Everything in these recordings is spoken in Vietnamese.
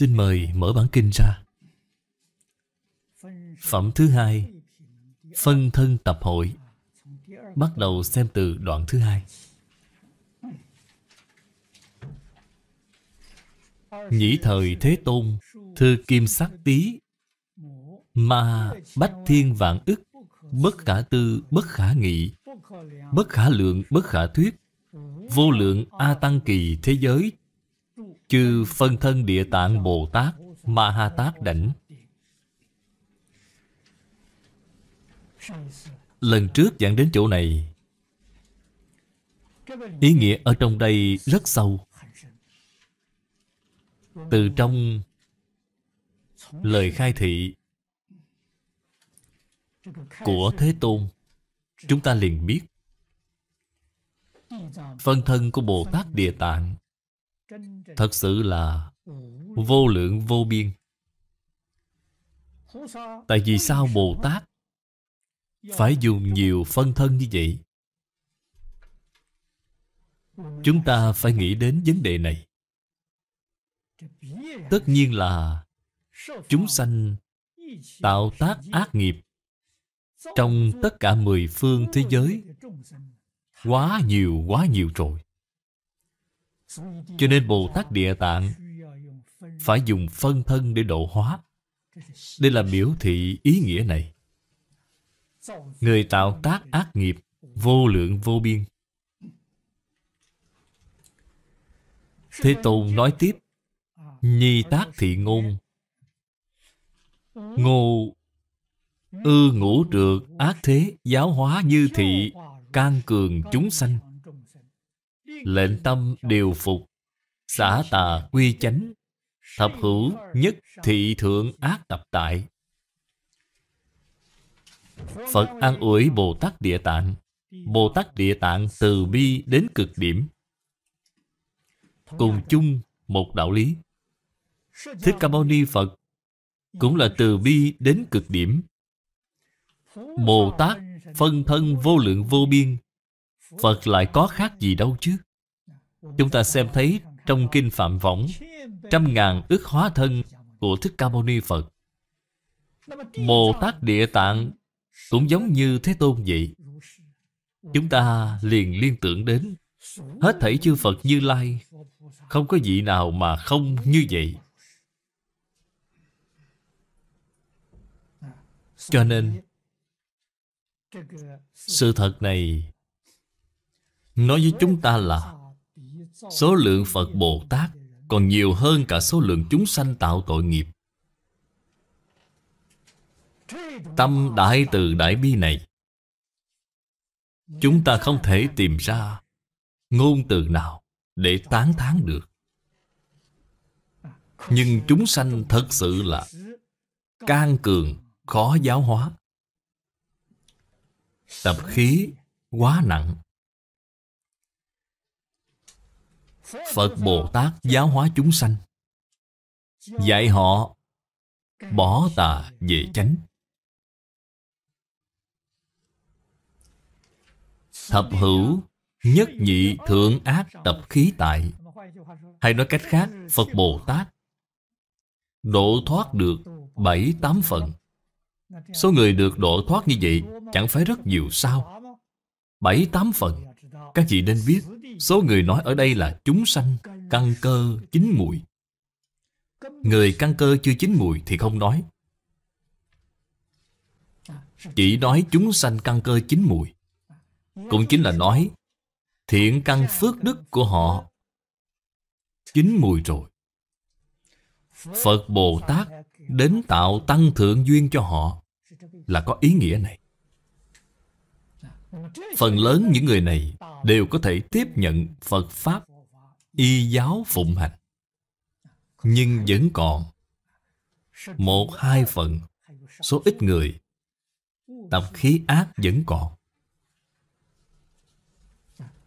Xin mời mở bản kinh ra Phẩm thứ hai Phân thân tập hội Bắt đầu xem từ đoạn thứ hai Nhĩ thời Thế Tôn Thư Kim Sắc Tý ma Bách Thiên Vạn ức Bất khả tư, bất khả nghị Bất khả lượng, bất khả thuyết Vô lượng A Tăng Kỳ thế giới chư phân thân địa tạng Bồ Tát Ma Ha Tát Đảnh Lần trước dẫn đến chỗ này Ý nghĩa ở trong đây rất sâu Từ trong lời khai thị của Thế Tôn Chúng ta liền biết Phân thân của Bồ Tát Địa Tạng Thật sự là vô lượng vô biên Tại vì sao Bồ Tát Phải dùng nhiều phân thân như vậy Chúng ta phải nghĩ đến vấn đề này Tất nhiên là Chúng sanh tạo tác ác nghiệp Trong tất cả mười phương thế giới Quá nhiều quá nhiều rồi cho nên Bồ Tát Địa Tạng Phải dùng phân thân để độ hóa Đây là biểu thị ý nghĩa này Người tạo tác ác nghiệp Vô lượng vô biên Thế Tôn nói tiếp Nhi tác thị ngôn Ngô ư ngũ trượt ác thế giáo hóa như thị can cường chúng sanh lệnh tâm điều phục xả tà quy chánh thập hữu nhất thị thượng ác tập tại phật an ủi bồ tát địa tạng bồ tát địa tạng từ bi đến cực điểm cùng chung một đạo lý thích ca mâu ni phật cũng là từ bi đến cực điểm bồ tát phân thân vô lượng vô biên phật lại có khác gì đâu chứ Chúng ta xem thấy trong Kinh Phạm Võng Trăm ngàn ước hóa thân của Thích Ca Mâu Ni Phật Bồ Tát Địa Tạng cũng giống như Thế Tôn vậy Chúng ta liền liên tưởng đến Hết thảy chư Phật như Lai Không có vị nào mà không như vậy Cho nên Sự thật này Nói với chúng ta là Số lượng Phật Bồ Tát còn nhiều hơn cả số lượng chúng sanh tạo tội nghiệp. Tâm đại từ đại bi này Chúng ta không thể tìm ra ngôn từ nào để tán thán được. Nhưng chúng sanh thật sự là can cường, khó giáo hóa. Tập khí quá nặng. Phật Bồ Tát giáo hóa chúng sanh Dạy họ bỏ tà về chánh Thập hữu nhất nhị thượng ác tập khí tại Hay nói cách khác Phật Bồ Tát Độ thoát được bảy tám phần Số người được độ thoát như vậy Chẳng phải rất nhiều sao Bảy tám phần Các vị nên biết Số người nói ở đây là chúng sanh căn cơ chín mùi Người căn cơ chưa chín mùi thì không nói. Chỉ nói chúng sanh căn cơ chín mùi Cũng chính là nói thiện căn phước đức của họ chín mùi rồi. Phật Bồ Tát đến tạo tăng thượng duyên cho họ là có ý nghĩa này. Phần lớn những người này đều có thể tiếp nhận Phật Pháp y giáo phụng hành Nhưng vẫn còn Một hai phần Số ít người Tập khí ác vẫn còn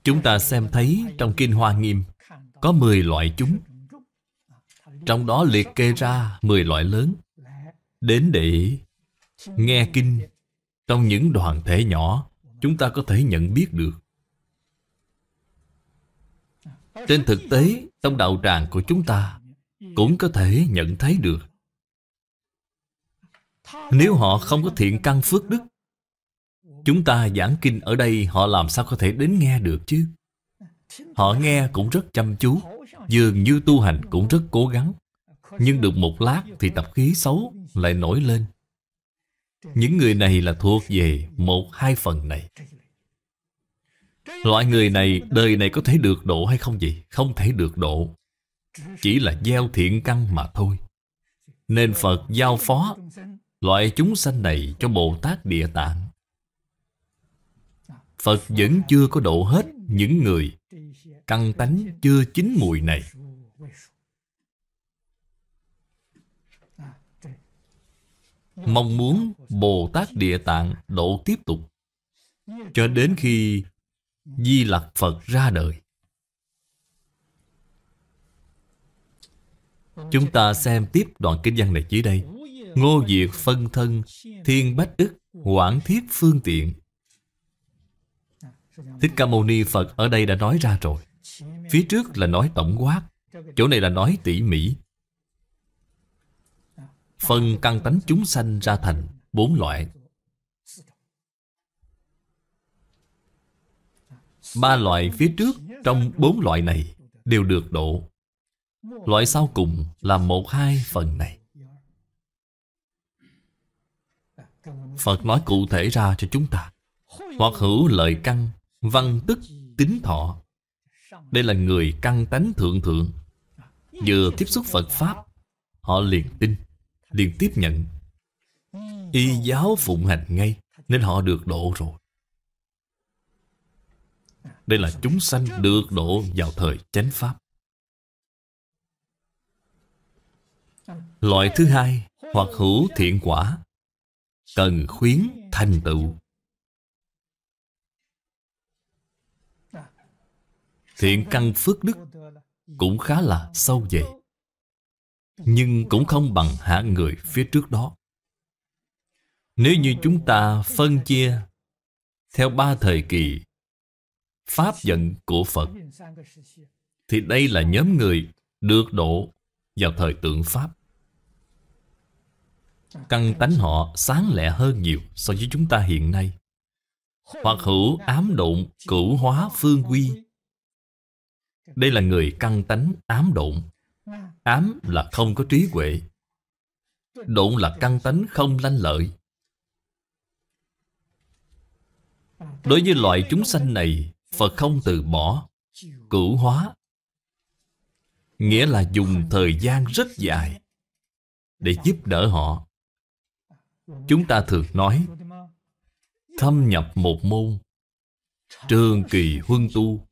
Chúng ta xem thấy trong Kinh Hoa Nghiêm Có 10 loại chúng Trong đó liệt kê ra 10 loại lớn Đến để nghe kinh Trong những đoàn thể nhỏ chúng ta có thể nhận biết được. Trên thực tế, trong đạo tràng của chúng ta cũng có thể nhận thấy được. Nếu họ không có thiện căn phước đức, chúng ta giảng kinh ở đây họ làm sao có thể đến nghe được chứ? Họ nghe cũng rất chăm chú, dường như tu hành cũng rất cố gắng. Nhưng được một lát thì tập khí xấu lại nổi lên những người này là thuộc về một hai phần này Loại người này đời này có thể được độ hay không vậy? Không thể được độ Chỉ là gieo thiện căn mà thôi Nên Phật giao phó Loại chúng sanh này cho Bồ Tát Địa Tạng Phật vẫn chưa có độ hết những người Căn tánh chưa chín mùi này mong muốn Bồ Tát Địa Tạng độ tiếp tục cho đến khi Di Lặc Phật ra đời. Chúng ta xem tiếp đoạn kinh văn này dưới đây. Ngô Diệt phân thân, thiên bách ức, quản thiết phương tiện. Thích Ca Mâu Ni Phật ở đây đã nói ra rồi. Phía trước là nói tổng quát, chỗ này là nói tỉ mỉ. Phần căn tánh chúng sanh ra thành bốn loại Ba loại phía trước trong bốn loại này đều được độ Loại sau cùng là một hai phần này Phật nói cụ thể ra cho chúng ta Hoặc hữu lợi căn Văn tức tính thọ Đây là người căn tánh thượng thượng Vừa tiếp xúc Phật Pháp Họ liền tin liền tiếp nhận y giáo phụng hành ngay nên họ được độ rồi đây là chúng sanh được độ vào thời chánh pháp loại thứ hai hoặc hữu thiện quả cần khuyến thành tựu thiện căn phước đức cũng khá là sâu dày nhưng cũng không bằng hạ người phía trước đó. Nếu như chúng ta phân chia theo ba thời kỳ pháp giận của Phật, thì đây là nhóm người được độ vào thời tượng Pháp. Căn tánh họ sáng lẹ hơn nhiều so với chúng ta hiện nay. Hoặc hữu ám độn cửu hóa phương quy. Đây là người căn tánh ám độn Ám là không có trí huệ Độn là căn tánh không lanh lợi Đối với loại chúng sanh này Phật không từ bỏ Cửu hóa Nghĩa là dùng thời gian rất dài Để giúp đỡ họ Chúng ta thường nói Thâm nhập một môn Trường kỳ huân tu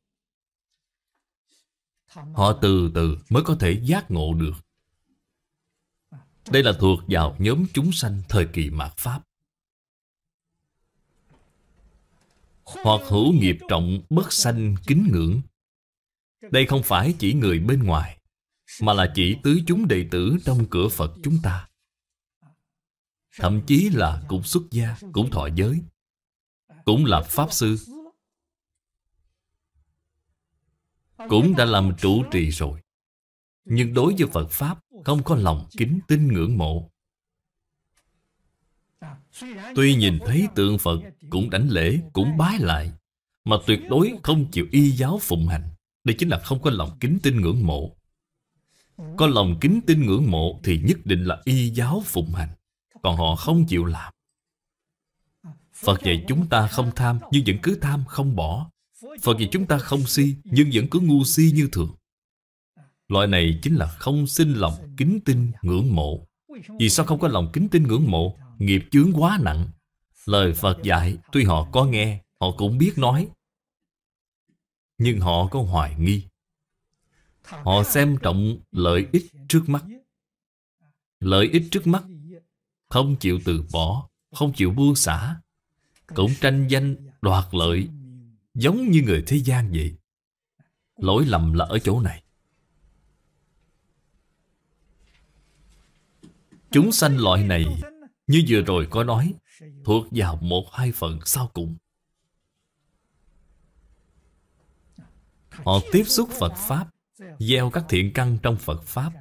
Họ từ từ mới có thể giác ngộ được Đây là thuộc vào nhóm chúng sanh thời kỳ mạt Pháp Hoặc hữu nghiệp trọng bất sanh kính ngưỡng Đây không phải chỉ người bên ngoài Mà là chỉ tứ chúng đệ tử trong cửa Phật chúng ta Thậm chí là cũng xuất gia, cũng thọ giới Cũng là Pháp Sư, cũng đã làm trụ trì rồi nhưng đối với phật pháp không có lòng kính tin ngưỡng mộ tuy nhìn thấy tượng phật cũng đánh lễ cũng bái lại mà tuyệt đối không chịu y giáo phụng hành đây chính là không có lòng kính tin ngưỡng mộ có lòng kính tin ngưỡng mộ thì nhất định là y giáo phụng hành còn họ không chịu làm phật dạy chúng ta không tham nhưng vẫn cứ tham không bỏ Phật gì chúng ta không si Nhưng vẫn cứ ngu si như thường Loại này chính là không sinh lòng kính tin ngưỡng mộ Vì sao không có lòng kính tin ngưỡng mộ Nghiệp chướng quá nặng Lời Phật dạy Tuy họ có nghe Họ cũng biết nói Nhưng họ có hoài nghi Họ xem trọng lợi ích trước mắt Lợi ích trước mắt Không chịu từ bỏ Không chịu buông xả Cũng tranh danh đoạt lợi Giống như người thế gian vậy Lỗi lầm là ở chỗ này Chúng sanh loại này Như vừa rồi có nói Thuộc vào một hai phần sau cùng Họ tiếp xúc Phật Pháp Gieo các thiện căn trong Phật Pháp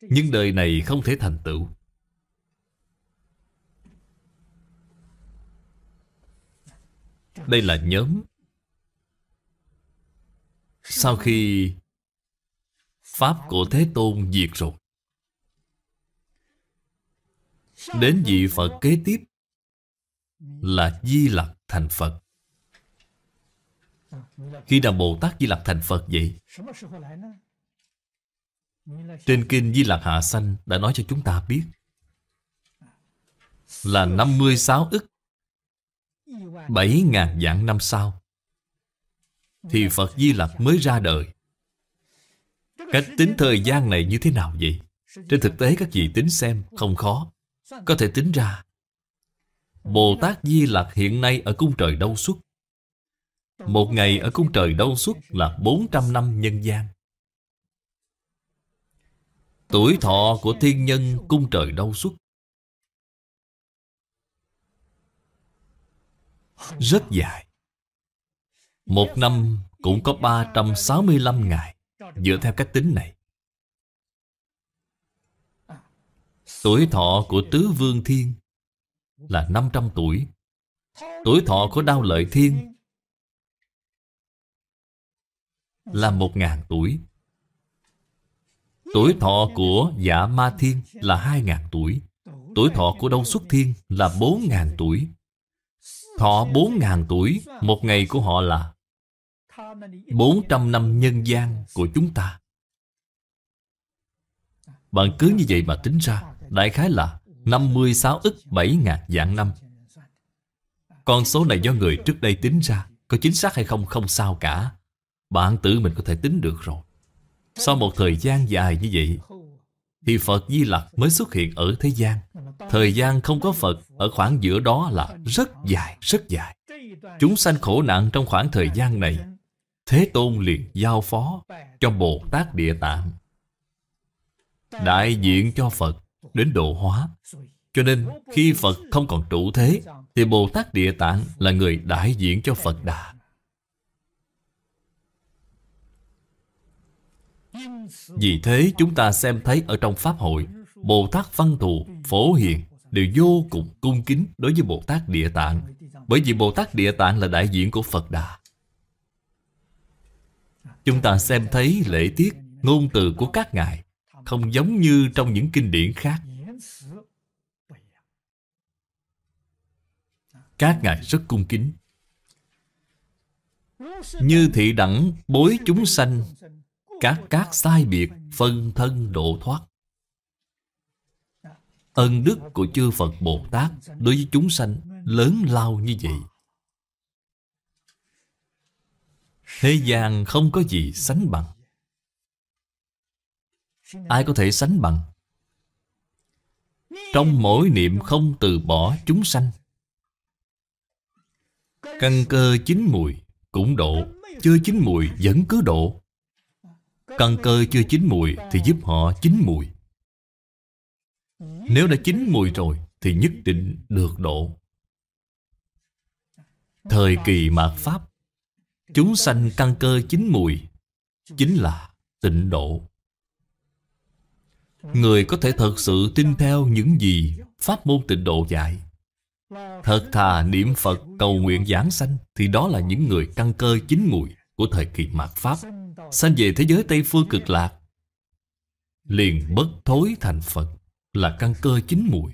Nhưng đời này không thể thành tựu Đây là nhóm sau khi Pháp của Thế Tôn diệt rồi Đến vị Phật kế tiếp Là Di Lặc thành Phật Khi nào Bồ Tát Di Lặc thành Phật vậy? Trên kinh Di Lặc Hạ Sanh đã nói cho chúng ta biết Là 56 ức 7.000 dạng năm sau thì Phật Di Lặc mới ra đời Cách tính thời gian này như thế nào vậy? Trên thực tế các vị tính xem không khó Có thể tính ra Bồ Tát Di Lặc hiện nay ở cung trời Đâu Xuất Một ngày ở cung trời Đâu Xuất là 400 năm nhân gian Tuổi thọ của thiên nhân cung trời Đâu Xuất Rất dài một năm cũng có 365 ngày Dựa theo cách tính này Tuổi thọ của Tứ Vương Thiên Là 500 tuổi Tuổi thọ của Đao Lợi Thiên Là 1.000 tuổi Tuổi thọ của Dạ Ma Thiên là 2.000 tuổi Tuổi thọ của Đâu Xuất Thiên là 4.000 tuổi Thọ 4.000 tuổi Một ngày của họ là 400 năm nhân gian của chúng ta Bạn cứ như vậy mà tính ra Đại khái là 56 ức 7 ngàn dạng năm Con số này do người trước đây tính ra Có chính xác hay không không sao cả Bạn tự mình có thể tính được rồi Sau một thời gian dài như vậy Thì Phật Di Lặc mới xuất hiện ở thế gian Thời gian không có Phật Ở khoảng giữa đó là rất dài, rất dài Chúng sanh khổ nạn trong khoảng thời gian này Thế Tôn liền giao phó cho Bồ Tát Địa Tạng Đại diện cho Phật đến độ hóa Cho nên khi Phật không còn trụ thế Thì Bồ Tát Địa Tạng là người đại diện cho Phật Đà Vì thế chúng ta xem thấy ở trong Pháp hội Bồ Tát Văn Thù, Phổ Hiền Đều vô cùng cung kính đối với Bồ Tát Địa Tạng Bởi vì Bồ Tát Địa Tạng là đại diện của Phật Đà Chúng ta xem thấy lễ tiết, ngôn từ của các ngài không giống như trong những kinh điển khác. Các ngài rất cung kính. Như thị đẳng bối chúng sanh, các các sai biệt, phân thân độ thoát. Ân đức của chư Phật Bồ Tát đối với chúng sanh lớn lao như vậy. Thế gian không có gì sánh bằng Ai có thể sánh bằng Trong mỗi niệm không từ bỏ chúng sanh Căn cơ chín mùi cũng độ Chưa chín mùi vẫn cứ độ Căn cơ chưa chín mùi thì giúp họ chín mùi Nếu đã chín mùi rồi thì nhất định được độ Thời kỳ mạt Pháp Chúng sanh căn cơ chính mùi Chính là tịnh độ Người có thể thật sự tin theo những gì Pháp môn tịnh độ dạy Thật thà niệm Phật cầu nguyện giảng sanh Thì đó là những người căn cơ chính mùi Của thời kỳ mạt Pháp Sanh về thế giới Tây Phương cực lạc Liền bất thối thành Phật Là căn cơ chính mùi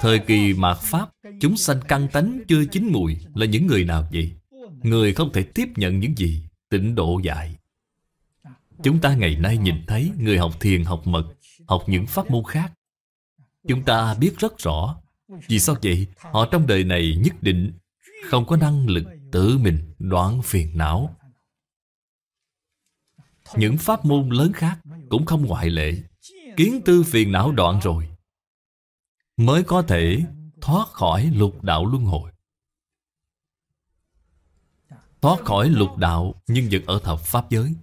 Thời kỳ mạt Pháp Chúng sanh căn tánh chưa chính mùi Là những người nào vậy? Người không thể tiếp nhận những gì tịnh độ dạy Chúng ta ngày nay nhìn thấy người học thiền, học mật, học những pháp môn khác Chúng ta biết rất rõ Vì sao vậy? Họ trong đời này nhất định không có năng lực tự mình đoạn phiền não Những pháp môn lớn khác cũng không ngoại lệ Kiến tư phiền não đoạn rồi Mới có thể thoát khỏi lục đạo luân hồi thoát khỏi lục đạo nhưng vẫn ở thập pháp giới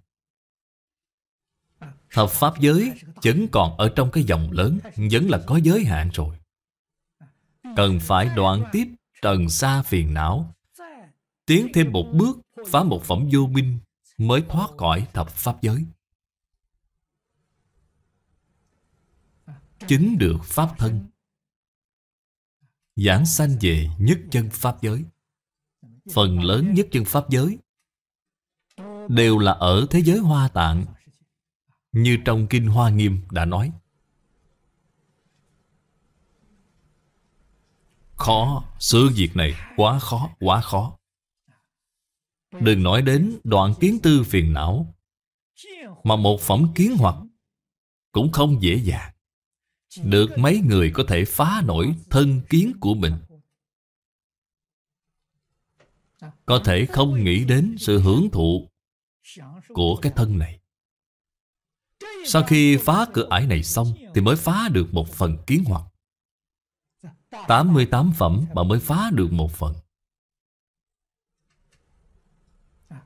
thập pháp giới vẫn còn ở trong cái dòng lớn vẫn là có giới hạn rồi cần phải đoạn tiếp trần xa phiền não tiến thêm một bước phá một phẩm vô minh mới thoát khỏi thập pháp giới chứng được pháp thân giảng sanh về nhất chân pháp giới phần lớn nhất chân Pháp giới đều là ở thế giới hoa tạng như trong Kinh Hoa Nghiêm đã nói. Khó, sự việc này quá khó, quá khó. Đừng nói đến đoạn kiến tư phiền não Mà một phẩm kiến hoặc Cũng không dễ dàng Được mấy người có thể phá nổi thân kiến của mình có thể không nghĩ đến sự hưởng thụ của cái thân này sau khi phá cửa ải này xong thì mới phá được một phần kiến hoặc 88 phẩm mà mới phá được một phần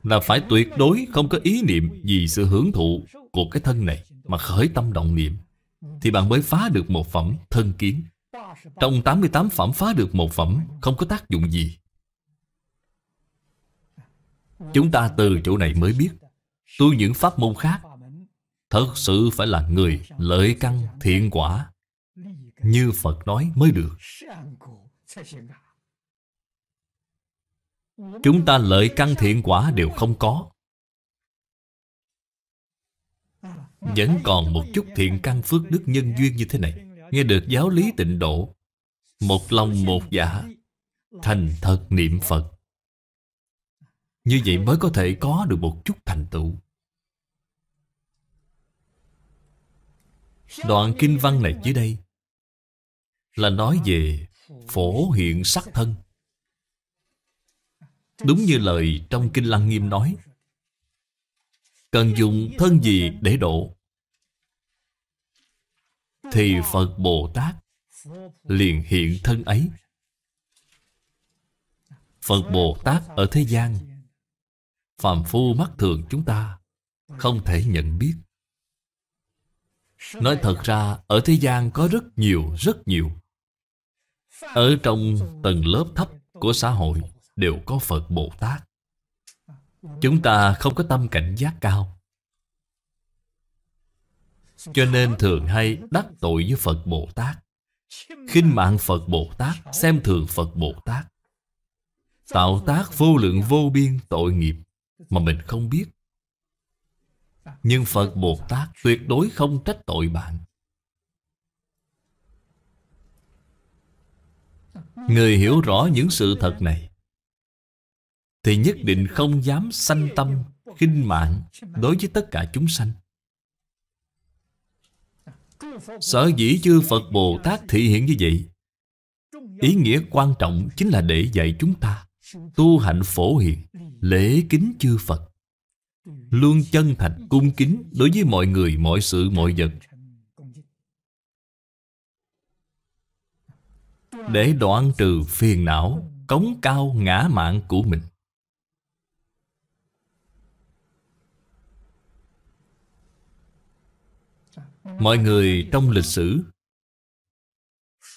Là phải tuyệt đối không có ý niệm Vì sự hưởng thụ của cái thân này Mà khởi tâm động niệm Thì bạn mới phá được một phẩm thân kiến Trong 88 phẩm phá được một phẩm Không có tác dụng gì Chúng ta từ chỗ này mới biết Tu những pháp môn khác Thật sự phải là người lợi căn thiện quả Như Phật nói mới được Chúng ta lợi căn thiện quả đều không có Vẫn còn một chút thiện căn phước đức nhân duyên như thế này Nghe được giáo lý tịnh độ Một lòng một dạ Thành thật niệm Phật như vậy mới có thể có được một chút thành tựu Đoạn kinh văn này dưới đây Là nói về phổ hiện sắc thân Đúng như lời trong Kinh Lăng Nghiêm nói Cần dùng thân gì để độ Thì Phật Bồ Tát liền hiện thân ấy Phật Bồ Tát ở thế gian phàm phu mắt thường chúng ta không thể nhận biết nói thật ra ở thế gian có rất nhiều rất nhiều ở trong tầng lớp thấp của xã hội đều có phật bồ tát chúng ta không có tâm cảnh giác cao cho nên thường hay đắc tội với phật bồ tát khinh mạng phật bồ tát xem thường phật bồ tát tạo tác vô lượng vô biên tội nghiệp mà mình không biết nhưng Phật Bồ Tát tuyệt đối không trách tội bạn Người hiểu rõ những sự thật này Thì nhất định không dám sanh tâm khinh mạng đối với tất cả chúng sanh Sở dĩ chư Phật Bồ Tát thị hiện như vậy Ý nghĩa quan trọng chính là để dạy chúng ta Tu hạnh phổ hiện lễ kính chư Phật Luôn chân thành cung kính đối với mọi người, mọi sự, mọi vật Để đoạn trừ phiền não, cống cao ngã mạng của mình Mọi người trong lịch sử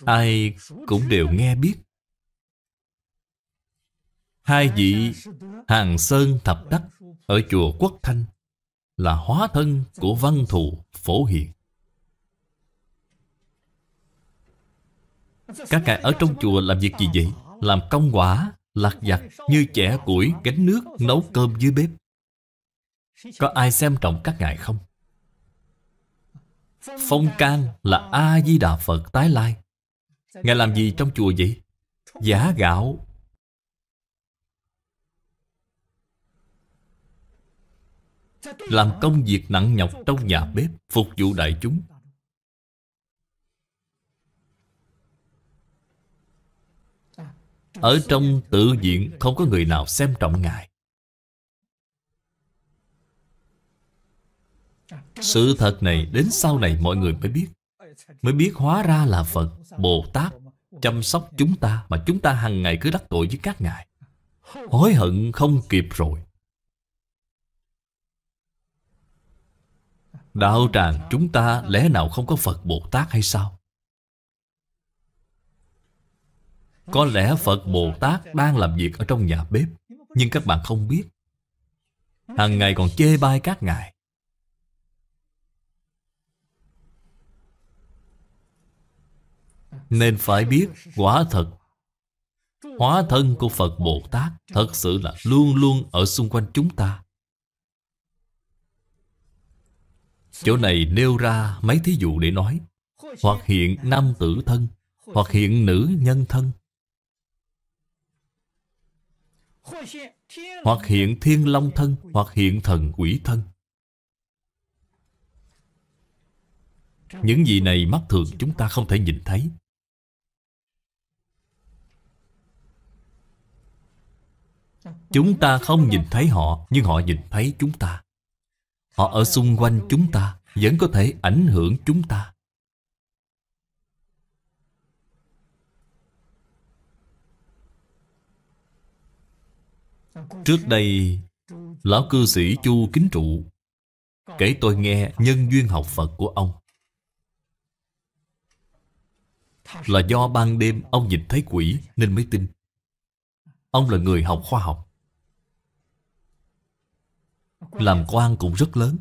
Ai cũng đều nghe biết Hai vị Hàng Sơn Thập Đắc ở chùa Quốc Thanh là hóa thân của văn thù phổ hiện. Các ngài ở trong chùa làm việc gì vậy? Làm công quả, lạc giặt như chẻ củi, gánh nước, nấu cơm dưới bếp. Có ai xem trọng các ngài không? Phong can là A-di-đà Phật tái lai Ngài làm gì trong chùa vậy? Giả gạo Làm công việc nặng nhọc trong nhà bếp Phục vụ đại chúng Ở trong tự viện không có người nào xem trọng Ngài Sự thật này đến sau này mọi người mới biết Mới biết hóa ra là Phật, Bồ Tát Chăm sóc chúng ta mà chúng ta hàng ngày cứ đắc tội với các ngài Hối hận không kịp rồi Đạo tràng chúng ta lẽ nào không có Phật Bồ Tát hay sao? Có lẽ Phật Bồ Tát đang làm việc ở trong nhà bếp Nhưng các bạn không biết Hàng ngày còn chê bai các ngài Nên phải biết quả thật Hóa thân của Phật Bồ Tát Thật sự là luôn luôn ở xung quanh chúng ta Chỗ này nêu ra mấy thí dụ để nói Hoặc hiện nam tử thân Hoặc hiện nữ nhân thân Hoặc hiện thiên long thân Hoặc hiện thần quỷ thân Những gì này mắt thường chúng ta không thể nhìn thấy Chúng ta không nhìn thấy họ Nhưng họ nhìn thấy chúng ta Họ ở xung quanh chúng ta Vẫn có thể ảnh hưởng chúng ta Trước đây Lão cư sĩ Chu Kính Trụ Kể tôi nghe nhân duyên học Phật của ông Là do ban đêm ông nhìn thấy quỷ nên mới tin Ông là người học khoa học làm quan cũng rất lớn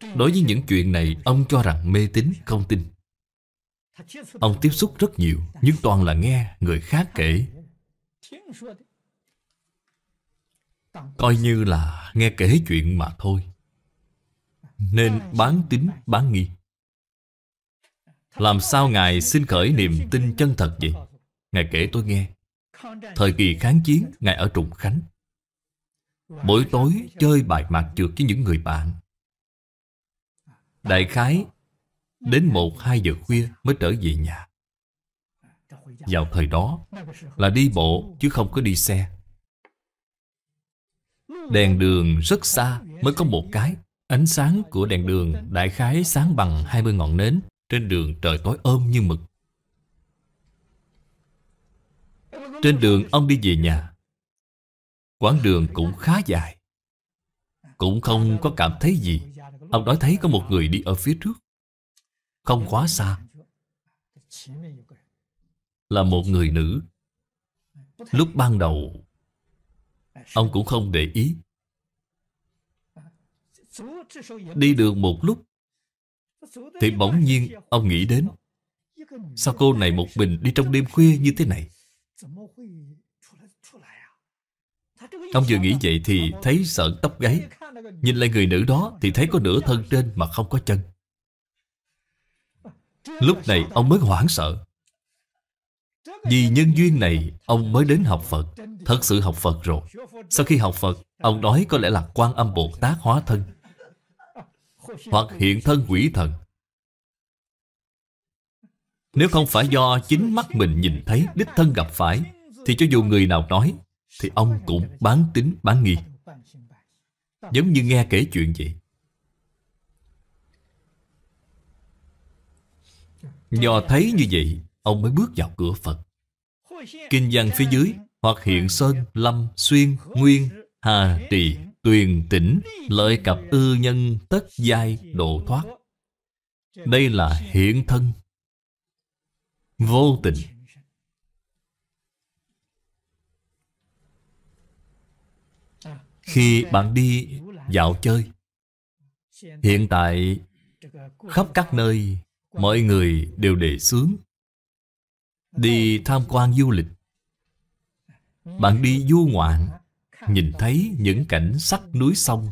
đối với những chuyện này ông cho rằng mê tín không tin ông tiếp xúc rất nhiều nhưng toàn là nghe người khác kể coi như là nghe kể chuyện mà thôi nên bán tín bán nghi làm sao ngài xin khởi niềm tin chân thật vậy ngài kể tôi nghe Thời kỳ kháng chiến, Ngài ở Trùng Khánh. Mỗi tối chơi bài mạc trượt với những người bạn. Đại khái, đến 1-2 giờ khuya mới trở về nhà. Vào thời đó là đi bộ chứ không có đi xe. Đèn đường rất xa mới có một cái. Ánh sáng của đèn đường đại khái sáng bằng 20 ngọn nến. Trên đường trời tối ôm như mực. Trên đường ông đi về nhà Quãng đường cũng khá dài Cũng không có cảm thấy gì Ông nói thấy có một người đi ở phía trước Không quá xa Là một người nữ Lúc ban đầu Ông cũng không để ý Đi được một lúc Thì bỗng nhiên ông nghĩ đến Sao cô này một mình đi trong đêm khuya như thế này Ông vừa nghĩ vậy thì thấy sợ tóc gáy Nhìn lại người nữ đó thì thấy có nửa thân trên mà không có chân Lúc này ông mới hoảng sợ Vì nhân duyên này ông mới đến học Phật Thật sự học Phật rồi Sau khi học Phật Ông nói có lẽ là quan âm Bồ Tát hóa thân Hoặc hiện thân quỷ thần Nếu không phải do chính mắt mình nhìn thấy Đích thân gặp phải Thì cho dù người nào nói thì ông cũng bán tính bán nghi Giống như nghe kể chuyện vậy Do thấy như vậy Ông mới bước vào cửa Phật Kinh văn phía dưới Hoặc hiện sơn, lâm, xuyên, nguyên, hà, trì, tuyền, tỉnh Lợi cặp ư nhân, tất giai, độ thoát Đây là hiện thân Vô tình Khi bạn đi dạo chơi Hiện tại khắp các nơi Mọi người đều đề xướng Đi tham quan du lịch Bạn đi du ngoạn Nhìn thấy những cảnh sắc núi sông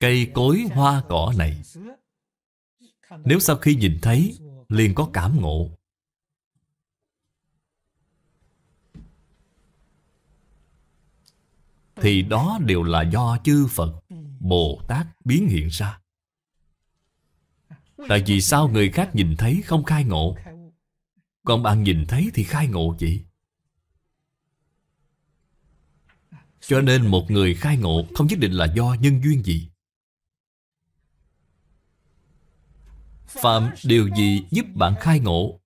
Cây cối hoa cỏ này Nếu sau khi nhìn thấy Liền có cảm ngộ thì đó đều là do chư Phật, ừ. Bồ Tát biến hiện ra. Tại vì sao người khác nhìn thấy không khai ngộ? Còn bạn nhìn thấy thì khai ngộ vậy. Cho nên một người khai ngộ không nhất định là do nhân duyên gì. Phạm điều gì giúp bạn khai ngộ?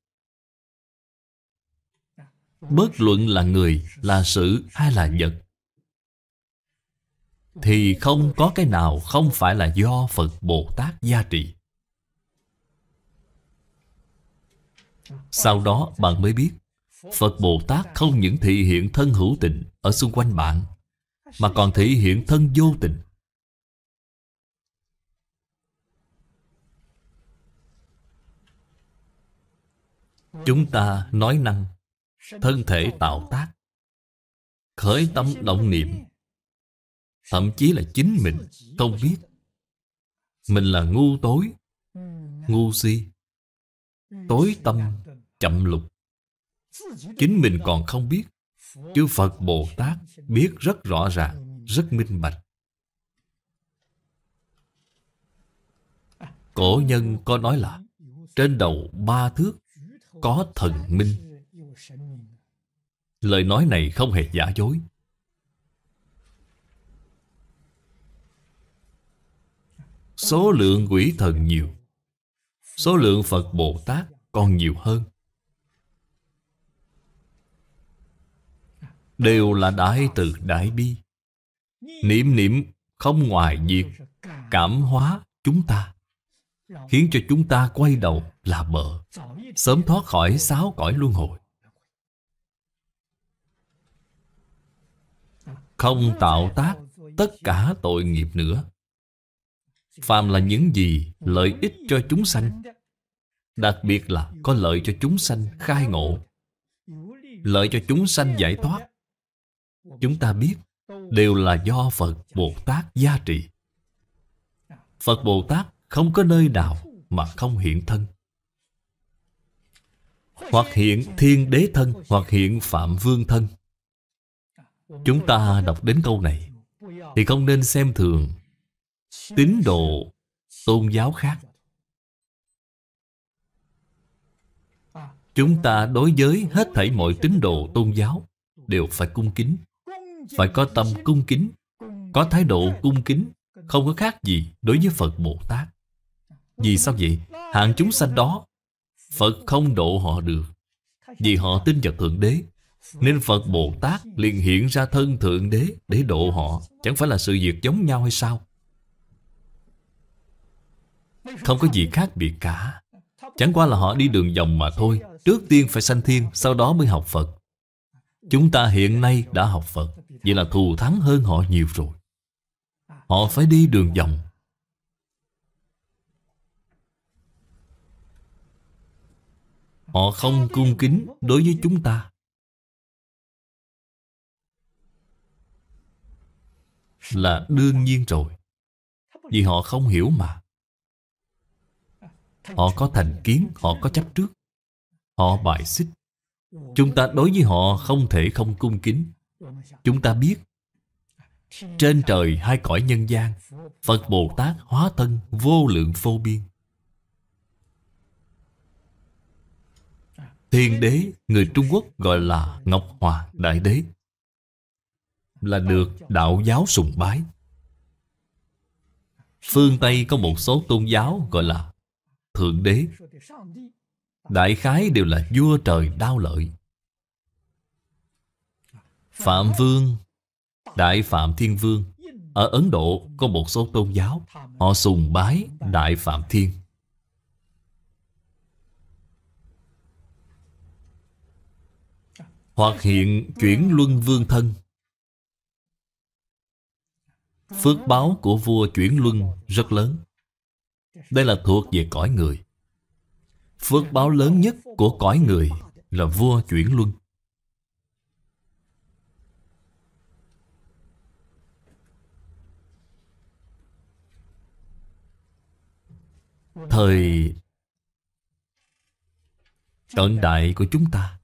Bất luận là người, là sự hay là vật thì không có cái nào không phải là do Phật Bồ Tát gia trì. Sau đó bạn mới biết Phật Bồ Tát không những thị hiện thân hữu tình ở xung quanh bạn mà còn thị hiện thân vô tình chúng ta nói năng thân thể tạo tác khởi tâm động niệm Thậm chí là chính mình Không biết Mình là ngu tối Ngu si Tối tâm chậm lục Chính mình còn không biết Chứ Phật Bồ Tát biết rất rõ ràng Rất minh bạch Cổ nhân có nói là Trên đầu ba thước Có thần minh Lời nói này không hề giả dối Số lượng quỷ thần nhiều Số lượng Phật Bồ Tát còn nhiều hơn Đều là Đại Từ Đại Bi Niệm niệm không ngoài việc Cảm hóa chúng ta Khiến cho chúng ta quay đầu là bờ Sớm thoát khỏi sáu cõi luân hồi Không tạo tác tất cả tội nghiệp nữa phàm là những gì lợi ích cho chúng sanh đặc biệt là có lợi cho chúng sanh khai ngộ lợi cho chúng sanh giải thoát chúng ta biết đều là do phật bồ tát gia trị phật bồ tát không có nơi nào mà không hiện thân hoặc hiện thiên đế thân hoặc hiện phạm vương thân chúng ta đọc đến câu này thì không nên xem thường tín đồ tôn giáo khác chúng ta đối với hết thảy mọi tín đồ tôn giáo đều phải cung kính phải có tâm cung kính có thái độ cung kính không có khác gì đối với phật bồ tát vì sao vậy hạng chúng sanh đó phật không độ họ được vì họ tin vào thượng đế nên Phật Bồ Tát liền hiện ra thân Thượng Đế để độ họ Chẳng phải là sự việc giống nhau hay sao không có gì khác biệt cả Chẳng qua là họ đi đường vòng mà thôi Trước tiên phải sanh thiên Sau đó mới học Phật Chúng ta hiện nay đã học Phật Vậy là thù thắng hơn họ nhiều rồi Họ phải đi đường vòng Họ không cung kính đối với chúng ta Là đương nhiên rồi Vì họ không hiểu mà Họ có thành kiến, họ có chấp trước Họ bài xích Chúng ta đối với họ không thể không cung kính Chúng ta biết Trên trời hai cõi nhân gian Phật Bồ Tát hóa thân vô lượng vô biên Thiên đế người Trung Quốc gọi là Ngọc Hòa Đại Đế Là được đạo giáo sùng bái Phương Tây có một số tôn giáo gọi là Thượng Đế Đại khái đều là vua trời đao lợi Phạm Vương Đại Phạm Thiên Vương Ở Ấn Độ có một số tôn giáo Họ sùng bái Đại Phạm Thiên Hoặc hiện chuyển luân vương thân Phước báo của vua chuyển luân rất lớn đây là thuộc về cõi người Phước báo lớn nhất của cõi người Là vua chuyển luân Thời cận đại của chúng ta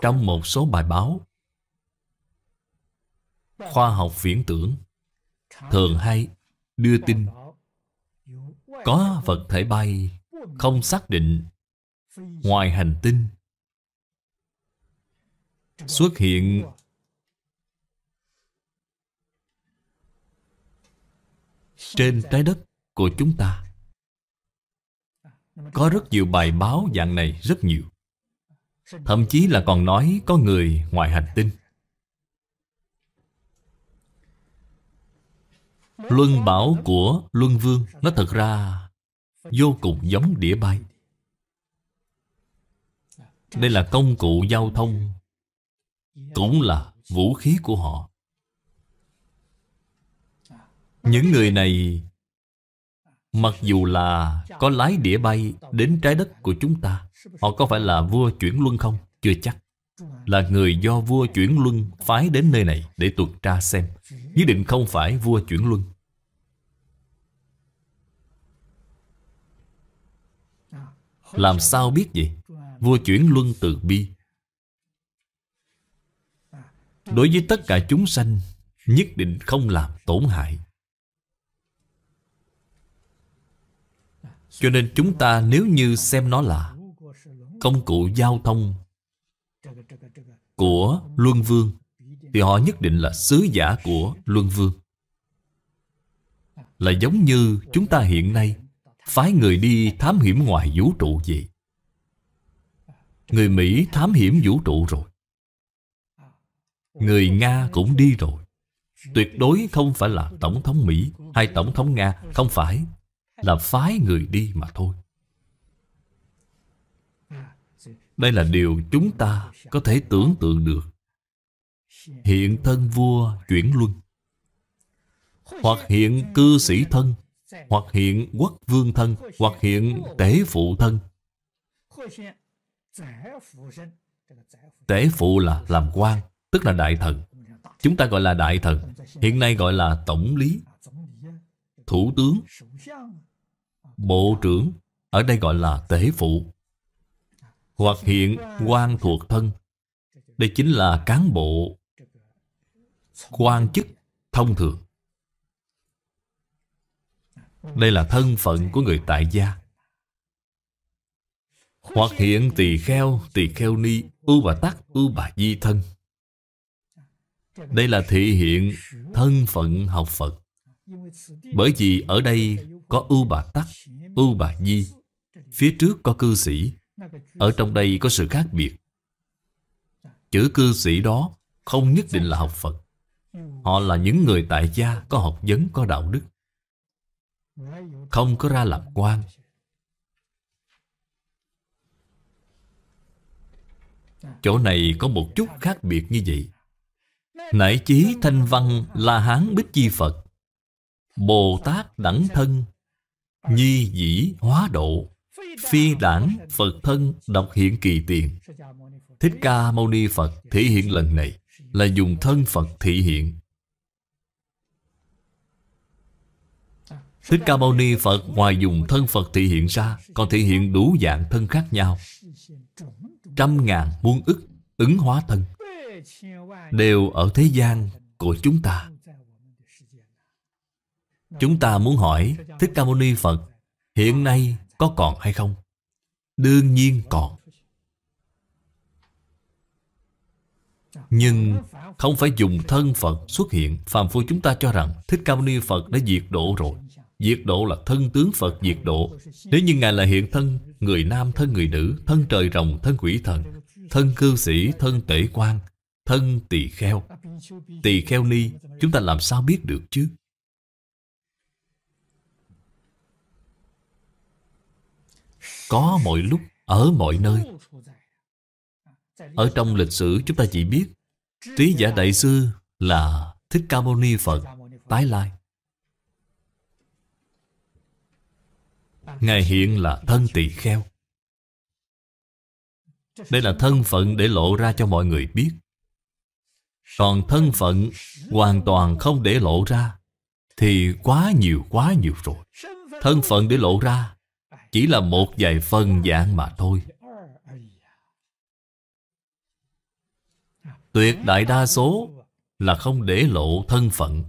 Trong một số bài báo Khoa học viễn tưởng Thường hay đưa tin có vật thể bay không xác định ngoài hành tinh xuất hiện trên trái đất của chúng ta có rất nhiều bài báo dạng này rất nhiều thậm chí là còn nói có người ngoài hành tinh Luân bảo của Luân Vương Nó thật ra vô cùng giống đĩa bay Đây là công cụ giao thông Cũng là vũ khí của họ Những người này Mặc dù là có lái đĩa bay đến trái đất của chúng ta Họ có phải là vua chuyển luân không? Chưa chắc là người do vua chuyển luân phái đến nơi này để tuần tra xem nhất định không phải vua chuyển luân làm sao biết vậy vua chuyển luân từ bi đối với tất cả chúng sanh nhất định không làm tổn hại cho nên chúng ta nếu như xem nó là công cụ giao thông của Luân Vương Thì họ nhất định là sứ giả của Luân Vương Là giống như chúng ta hiện nay Phái người đi thám hiểm ngoài vũ trụ vậy Người Mỹ thám hiểm vũ trụ rồi Người Nga cũng đi rồi Tuyệt đối không phải là Tổng thống Mỹ hay Tổng thống Nga Không phải Là phái người đi mà thôi Đây là điều chúng ta có thể tưởng tượng được Hiện thân vua chuyển luân Hoặc hiện cư sĩ thân Hoặc hiện quốc vương thân Hoặc hiện tế phụ thân Tế phụ là làm quan Tức là đại thần Chúng ta gọi là đại thần Hiện nay gọi là tổng lý Thủ tướng Bộ trưởng Ở đây gọi là tế phụ hoặc hiện quan thuộc thân. Đây chính là cán bộ quan chức thông thường. Đây là thân phận của người tại gia. Hoặc hiện tỳ kheo, tỳ kheo ni, ưu bà tắc, ưu bà di thân. Đây là thị hiện thân phận học Phật. Bởi vì ở đây có ưu bà tắc, ưu bà di, phía trước có cư sĩ, ở trong đây có sự khác biệt Chữ cư sĩ đó không nhất định là học Phật Họ là những người tại gia có học vấn, có đạo đức Không có ra làm quan Chỗ này có một chút khác biệt như vậy Nải chí thanh văn la hán bích chi Phật Bồ Tát đẳng thân Nhi dĩ hóa độ Phi đảng Phật thân đọc hiện kỳ tiền Thích Ca Mâu Ni Phật thể hiện lần này Là dùng thân Phật thể hiện Thích Ca Mâu Ni Phật ngoài dùng thân Phật thể hiện ra Còn thể hiện đủ dạng thân khác nhau Trăm ngàn muôn ức ứng hóa thân Đều ở thế gian của chúng ta Chúng ta muốn hỏi Thích Ca Mâu Ni Phật Hiện nay có còn hay không? Đương nhiên còn. Nhưng không phải dùng thân Phật xuất hiện Phạm phu chúng ta cho rằng Thích Ca Mâu Ni Phật đã diệt độ rồi Diệt độ là thân tướng Phật diệt độ Nếu như Ngài là hiện thân Người nam thân người nữ Thân trời rồng thân quỷ thần Thân cư sĩ thân tể quan Thân tỳ kheo Tỳ kheo ni Chúng ta làm sao biết được chứ có mọi lúc, ở mọi nơi. Ở trong lịch sử chúng ta chỉ biết Trí giả đại sư là Thích Ca Mâu Ni Phật tái lai. Ngài hiện là thân tỳ kheo. Đây là thân phận để lộ ra cho mọi người biết. Còn thân phận hoàn toàn không để lộ ra thì quá nhiều quá nhiều rồi. Thân phận để lộ ra chỉ là một vài phân dạng mà thôi Tuyệt đại đa số là không để lộ thân phận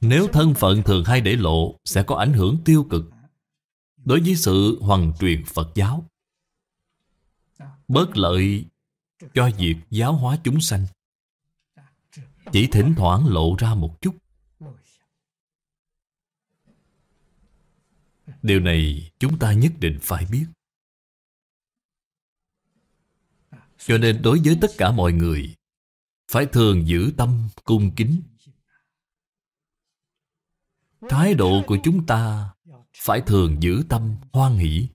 Nếu thân phận thường hay để lộ Sẽ có ảnh hưởng tiêu cực Đối với sự hoàn truyền Phật giáo Bớt lợi cho việc giáo hóa chúng sanh Chỉ thỉnh thoảng lộ ra một chút Điều này chúng ta nhất định phải biết. Cho nên đối với tất cả mọi người, phải thường giữ tâm cung kính. Thái độ của chúng ta phải thường giữ tâm hoan hỷ.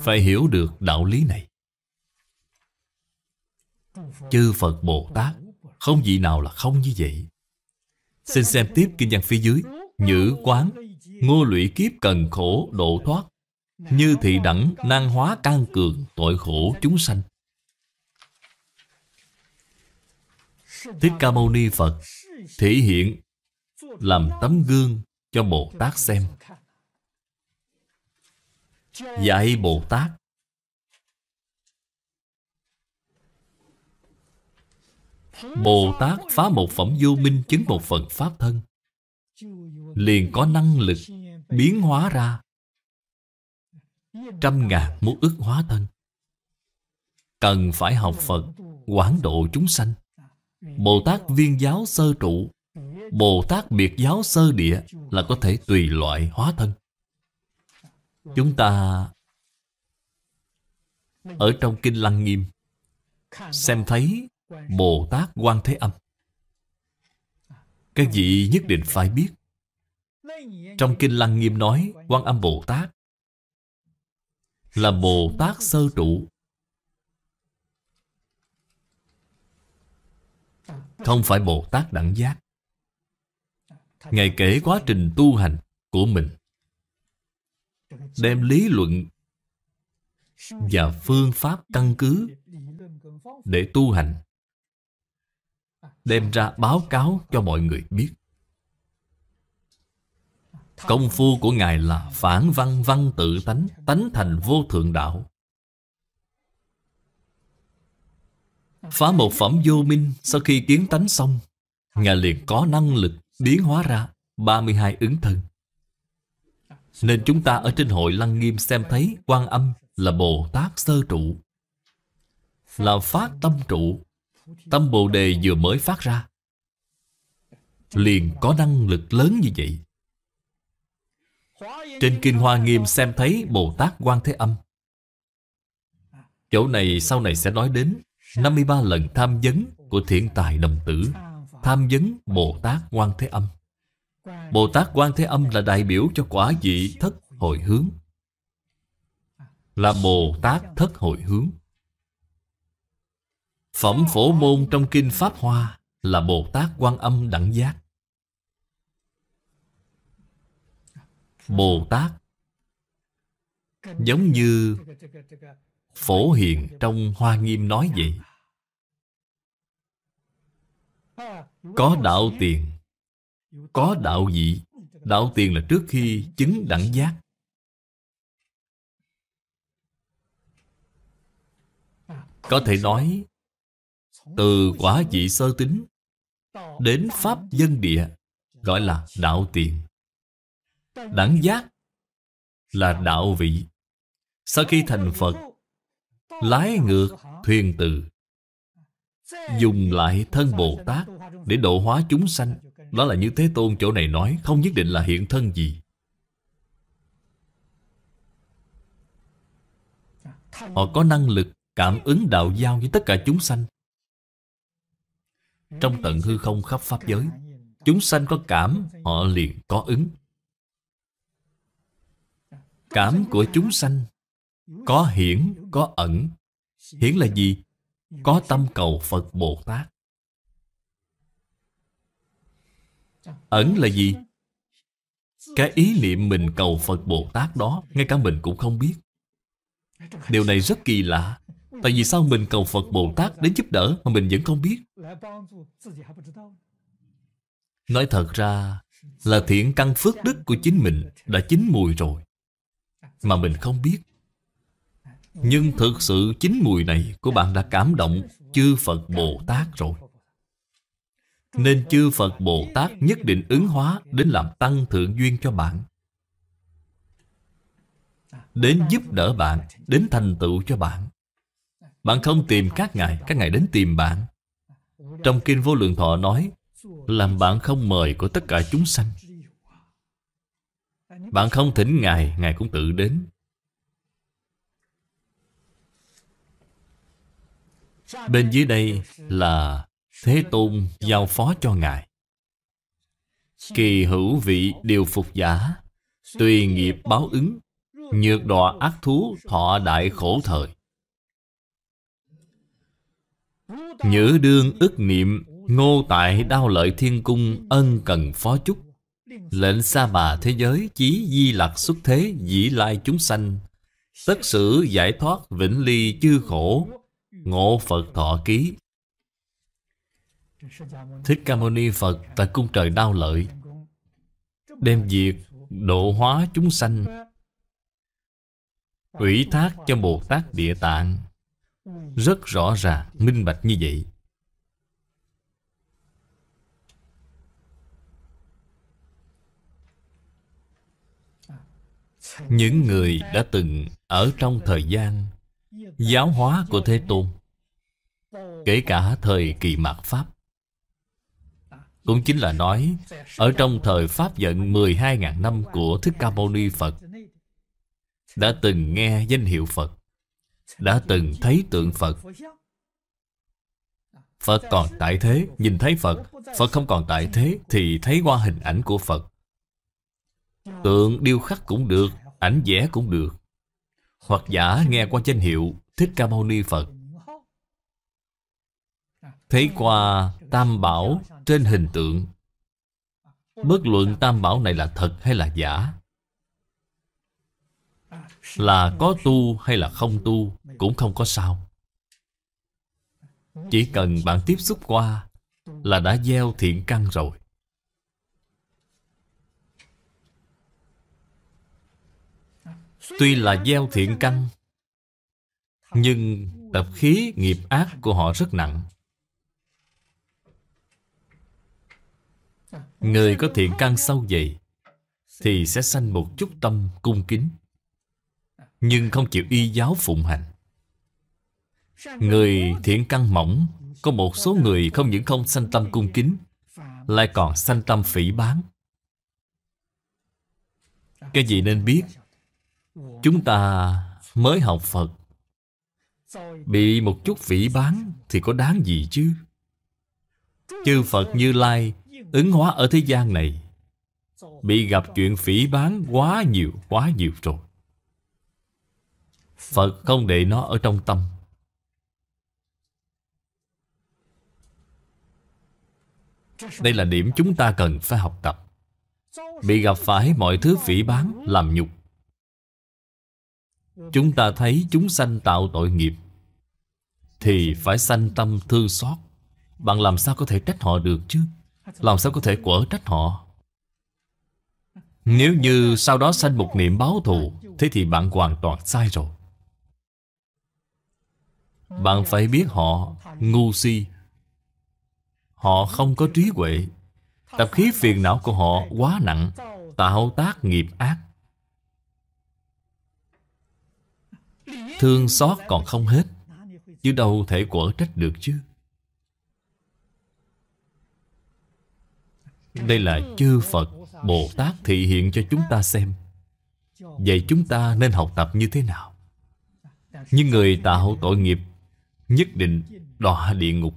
Phải hiểu được đạo lý này. Chư Phật Bồ Tát, không gì nào là không như vậy. Xin xem tiếp kinh văn phía dưới Nhữ quán Ngô lụy kiếp cần khổ độ thoát Như thị đẳng năng hóa can cường Tội khổ chúng sanh Thích Ca Mâu Ni Phật Thể hiện Làm tấm gương cho Bồ Tát xem Dạy Bồ Tát Bồ Tát phá một phẩm vô minh chứng một phần pháp thân Liền có năng lực biến hóa ra Trăm ngàn muốn ức hóa thân Cần phải học Phật Quảng độ chúng sanh Bồ Tát viên giáo sơ trụ Bồ Tát biệt giáo sơ địa Là có thể tùy loại hóa thân Chúng ta Ở trong Kinh Lăng Nghiêm Xem thấy Bồ Tát Quan Thế Âm Các vị nhất định phải biết Trong Kinh Lăng Nghiêm nói Quan Âm Bồ Tát Là Bồ Tát sơ trụ Không phải Bồ Tát đẳng giác Ngài kể quá trình tu hành của mình Đem lý luận Và phương pháp căn cứ Để tu hành đem ra báo cáo cho mọi người biết. Công phu của Ngài là phản văn văn tự tánh, tánh thành vô thượng đạo. Phá một phẩm vô minh sau khi kiến tánh xong, Ngài liền có năng lực biến hóa ra 32 ứng thân. Nên chúng ta ở trên hội Lăng Nghiêm xem thấy quan âm là Bồ Tát Sơ Trụ, là Phát Tâm Trụ, Tâm Bồ Đề vừa mới phát ra Liền có năng lực lớn như vậy Trên Kinh Hoa Nghiêm xem thấy Bồ Tát Quan Thế Âm Chỗ này sau này sẽ nói đến 53 lần tham vấn của thiện tài đồng tử Tham vấn Bồ Tát Quan Thế Âm Bồ Tát Quan Thế Âm là đại biểu cho quả vị thất hồi hướng Là Bồ Tát thất hồi hướng Phẩm phổ môn trong Kinh Pháp Hoa là Bồ Tát Quan Âm Đẳng Giác. Bồ Tát giống như phổ hiền trong Hoa Nghiêm nói vậy. Có đạo tiền, có đạo dị. Đạo tiền là trước khi chứng đẳng giác. Có thể nói từ quả vị sơ tính Đến pháp dân địa Gọi là đạo tiền Đẳng giác Là đạo vị Sau khi thành Phật Lái ngược thuyền từ Dùng lại thân Bồ Tát Để độ hóa chúng sanh Đó là như Thế Tôn chỗ này nói Không nhất định là hiện thân gì Họ có năng lực cảm ứng đạo giao với tất cả chúng sanh trong tận hư không khắp pháp giới Chúng sanh có cảm Họ liền có ứng Cảm của chúng sanh Có hiển, có ẩn Hiển là gì? Có tâm cầu Phật Bồ Tát Ẩn là gì? Cái ý niệm mình cầu Phật Bồ Tát đó Ngay cả mình cũng không biết Điều này rất kỳ lạ Tại vì sao mình cầu Phật Bồ Tát đến giúp đỡ Mà mình vẫn không biết Nói thật ra là thiện căn phước đức của chính mình đã chín mùi rồi à, Mà mình không biết à, Nhưng thực sự chín mùi này của bạn đã cảm động chư Phật Bồ Tát rồi Nên chư Phật Bồ Tát nhất định ứng hóa đến làm tăng thượng duyên cho bạn à, Đến giúp đỡ bạn, đến thành tựu cho bạn Bạn không tìm các ngài, các ngài đến tìm bạn trong Kinh Vô Lượng Thọ nói Làm bạn không mời của tất cả chúng sanh Bạn không thỉnh Ngài, Ngài cũng tự đến Bên dưới đây là Thế Tôn giao phó cho Ngài Kỳ hữu vị điều phục giả Tùy nghiệp báo ứng Nhược đọa ác thú thọ đại khổ thời Nhữ đương ức niệm Ngô tại đao lợi thiên cung Ân cần phó chúc Lệnh sa bà thế giới Chí di lạc xuất thế dĩ lai chúng sanh Tất sử giải thoát vĩnh ly chư khổ Ngộ Phật thọ ký Thích Ca Mâu Ni Phật tại cung trời đao lợi Đem việc độ hóa chúng sanh Ủy thác cho Bồ Tát Địa Tạng rất rõ ràng, minh bạch như vậy Những người đã từng ở trong thời gian Giáo hóa của Thế Tôn Kể cả thời kỳ mạt Pháp Cũng chính là nói Ở trong thời Pháp giận 12.000 năm của Thích Ca Mâu Ni Phật Đã từng nghe danh hiệu Phật đã từng thấy tượng Phật Phật còn tại thế, nhìn thấy Phật Phật không còn tại thế thì thấy qua hình ảnh của Phật Tượng điêu khắc cũng được, ảnh vẽ cũng được Hoặc giả nghe qua danh hiệu Thích Ca Mâu Ni Phật Thấy qua tam bảo trên hình tượng Bất luận tam bảo này là thật hay là giả là có tu hay là không tu Cũng không có sao Chỉ cần bạn tiếp xúc qua Là đã gieo thiện căn rồi Tuy là gieo thiện căn Nhưng tập khí nghiệp ác của họ rất nặng Người có thiện căn sâu dày Thì sẽ sanh một chút tâm cung kính nhưng không chịu y giáo phụng hành người thiện căn mỏng có một số người không những không sanh tâm cung kính lại còn sanh tâm phỉ báng cái gì nên biết chúng ta mới học phật bị một chút phỉ báng thì có đáng gì chứ chư phật như lai ứng hóa ở thế gian này bị gặp chuyện phỉ báng quá nhiều quá nhiều rồi Phật không để nó ở trong tâm Đây là điểm chúng ta cần phải học tập Bị gặp phải mọi thứ phỉ bán, làm nhục Chúng ta thấy chúng sanh tạo tội nghiệp Thì phải sanh tâm thương xót Bạn làm sao có thể trách họ được chứ Làm sao có thể quở trách họ Nếu như sau đó sanh một niệm báo thù Thế thì bạn hoàn toàn sai rồi bạn phải biết họ ngu si Họ không có trí huệ Tập khí phiền não của họ quá nặng Tạo tác nghiệp ác Thương xót còn không hết Chứ đâu thể quở trách được chứ Đây là chư Phật Bồ Tát thị hiện cho chúng ta xem Vậy chúng ta nên học tập như thế nào Nhưng người tạo tội nghiệp Nhất định đọa địa ngục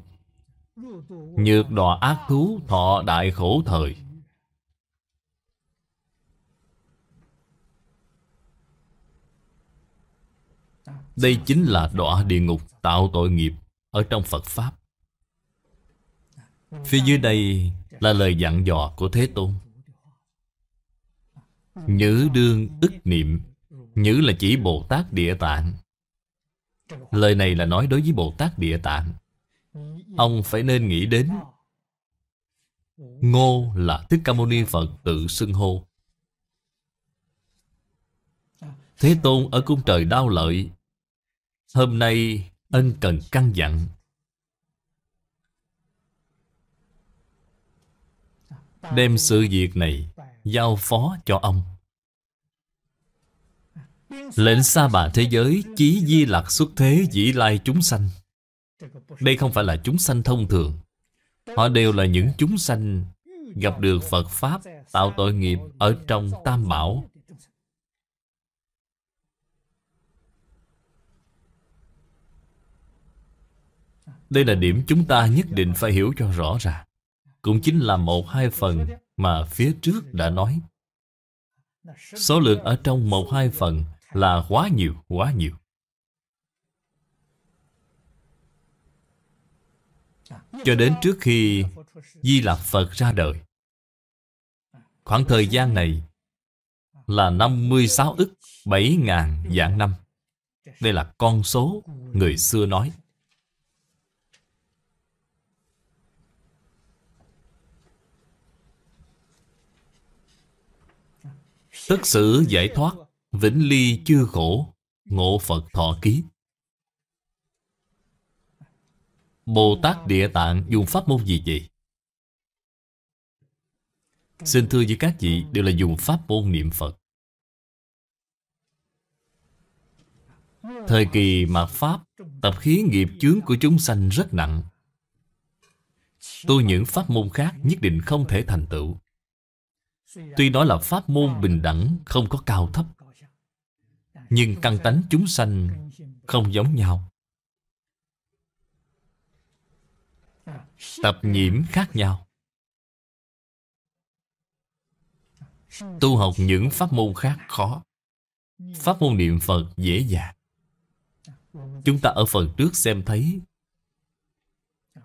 Nhược đọa ác thú thọ đại khổ thời Đây chính là đọa địa ngục tạo tội nghiệp Ở trong Phật Pháp Phía dưới đây là lời dặn dò của Thế Tôn Nhữ đương ức niệm Nhữ là chỉ Bồ Tát Địa Tạng Lời này là nói đối với Bồ Tát Địa Tạng Ông phải nên nghĩ đến Ngô là Thích Ca Mâu Ni Phật tự xưng hô Thế Tôn ở cung trời đau lợi Hôm nay ân cần căn dặn Đem sự việc này giao phó cho ông Lệnh sa bà thế giới Chí di lạc xuất thế dĩ lai chúng sanh Đây không phải là chúng sanh thông thường Họ đều là những chúng sanh Gặp được Phật Pháp Tạo tội nghiệp ở trong Tam Bảo Đây là điểm chúng ta nhất định phải hiểu cho rõ ràng Cũng chính là một hai phần mà phía trước đã nói Số lượng ở trong một hai phần là quá nhiều, quá nhiều. Cho đến trước khi Di Lạp Phật ra đời Khoảng thời gian này Là 56 ức 7 ngàn dạng năm Đây là con số người xưa nói Tất sự giải thoát Vĩnh ly chư khổ Ngộ Phật thọ ký Bồ Tát Địa Tạng dùng pháp môn gì vậy? Xin thưa với các vị đều là dùng pháp môn niệm Phật Thời kỳ mạt Pháp Tập khí nghiệp chướng của chúng sanh rất nặng tôi những pháp môn khác nhất định không thể thành tựu Tuy đó là pháp môn bình đẳng Không có cao thấp nhưng căn tánh chúng sanh không giống nhau Tập nhiễm khác nhau Tu học những pháp môn khác khó Pháp môn niệm Phật dễ dàng Chúng ta ở phần trước xem thấy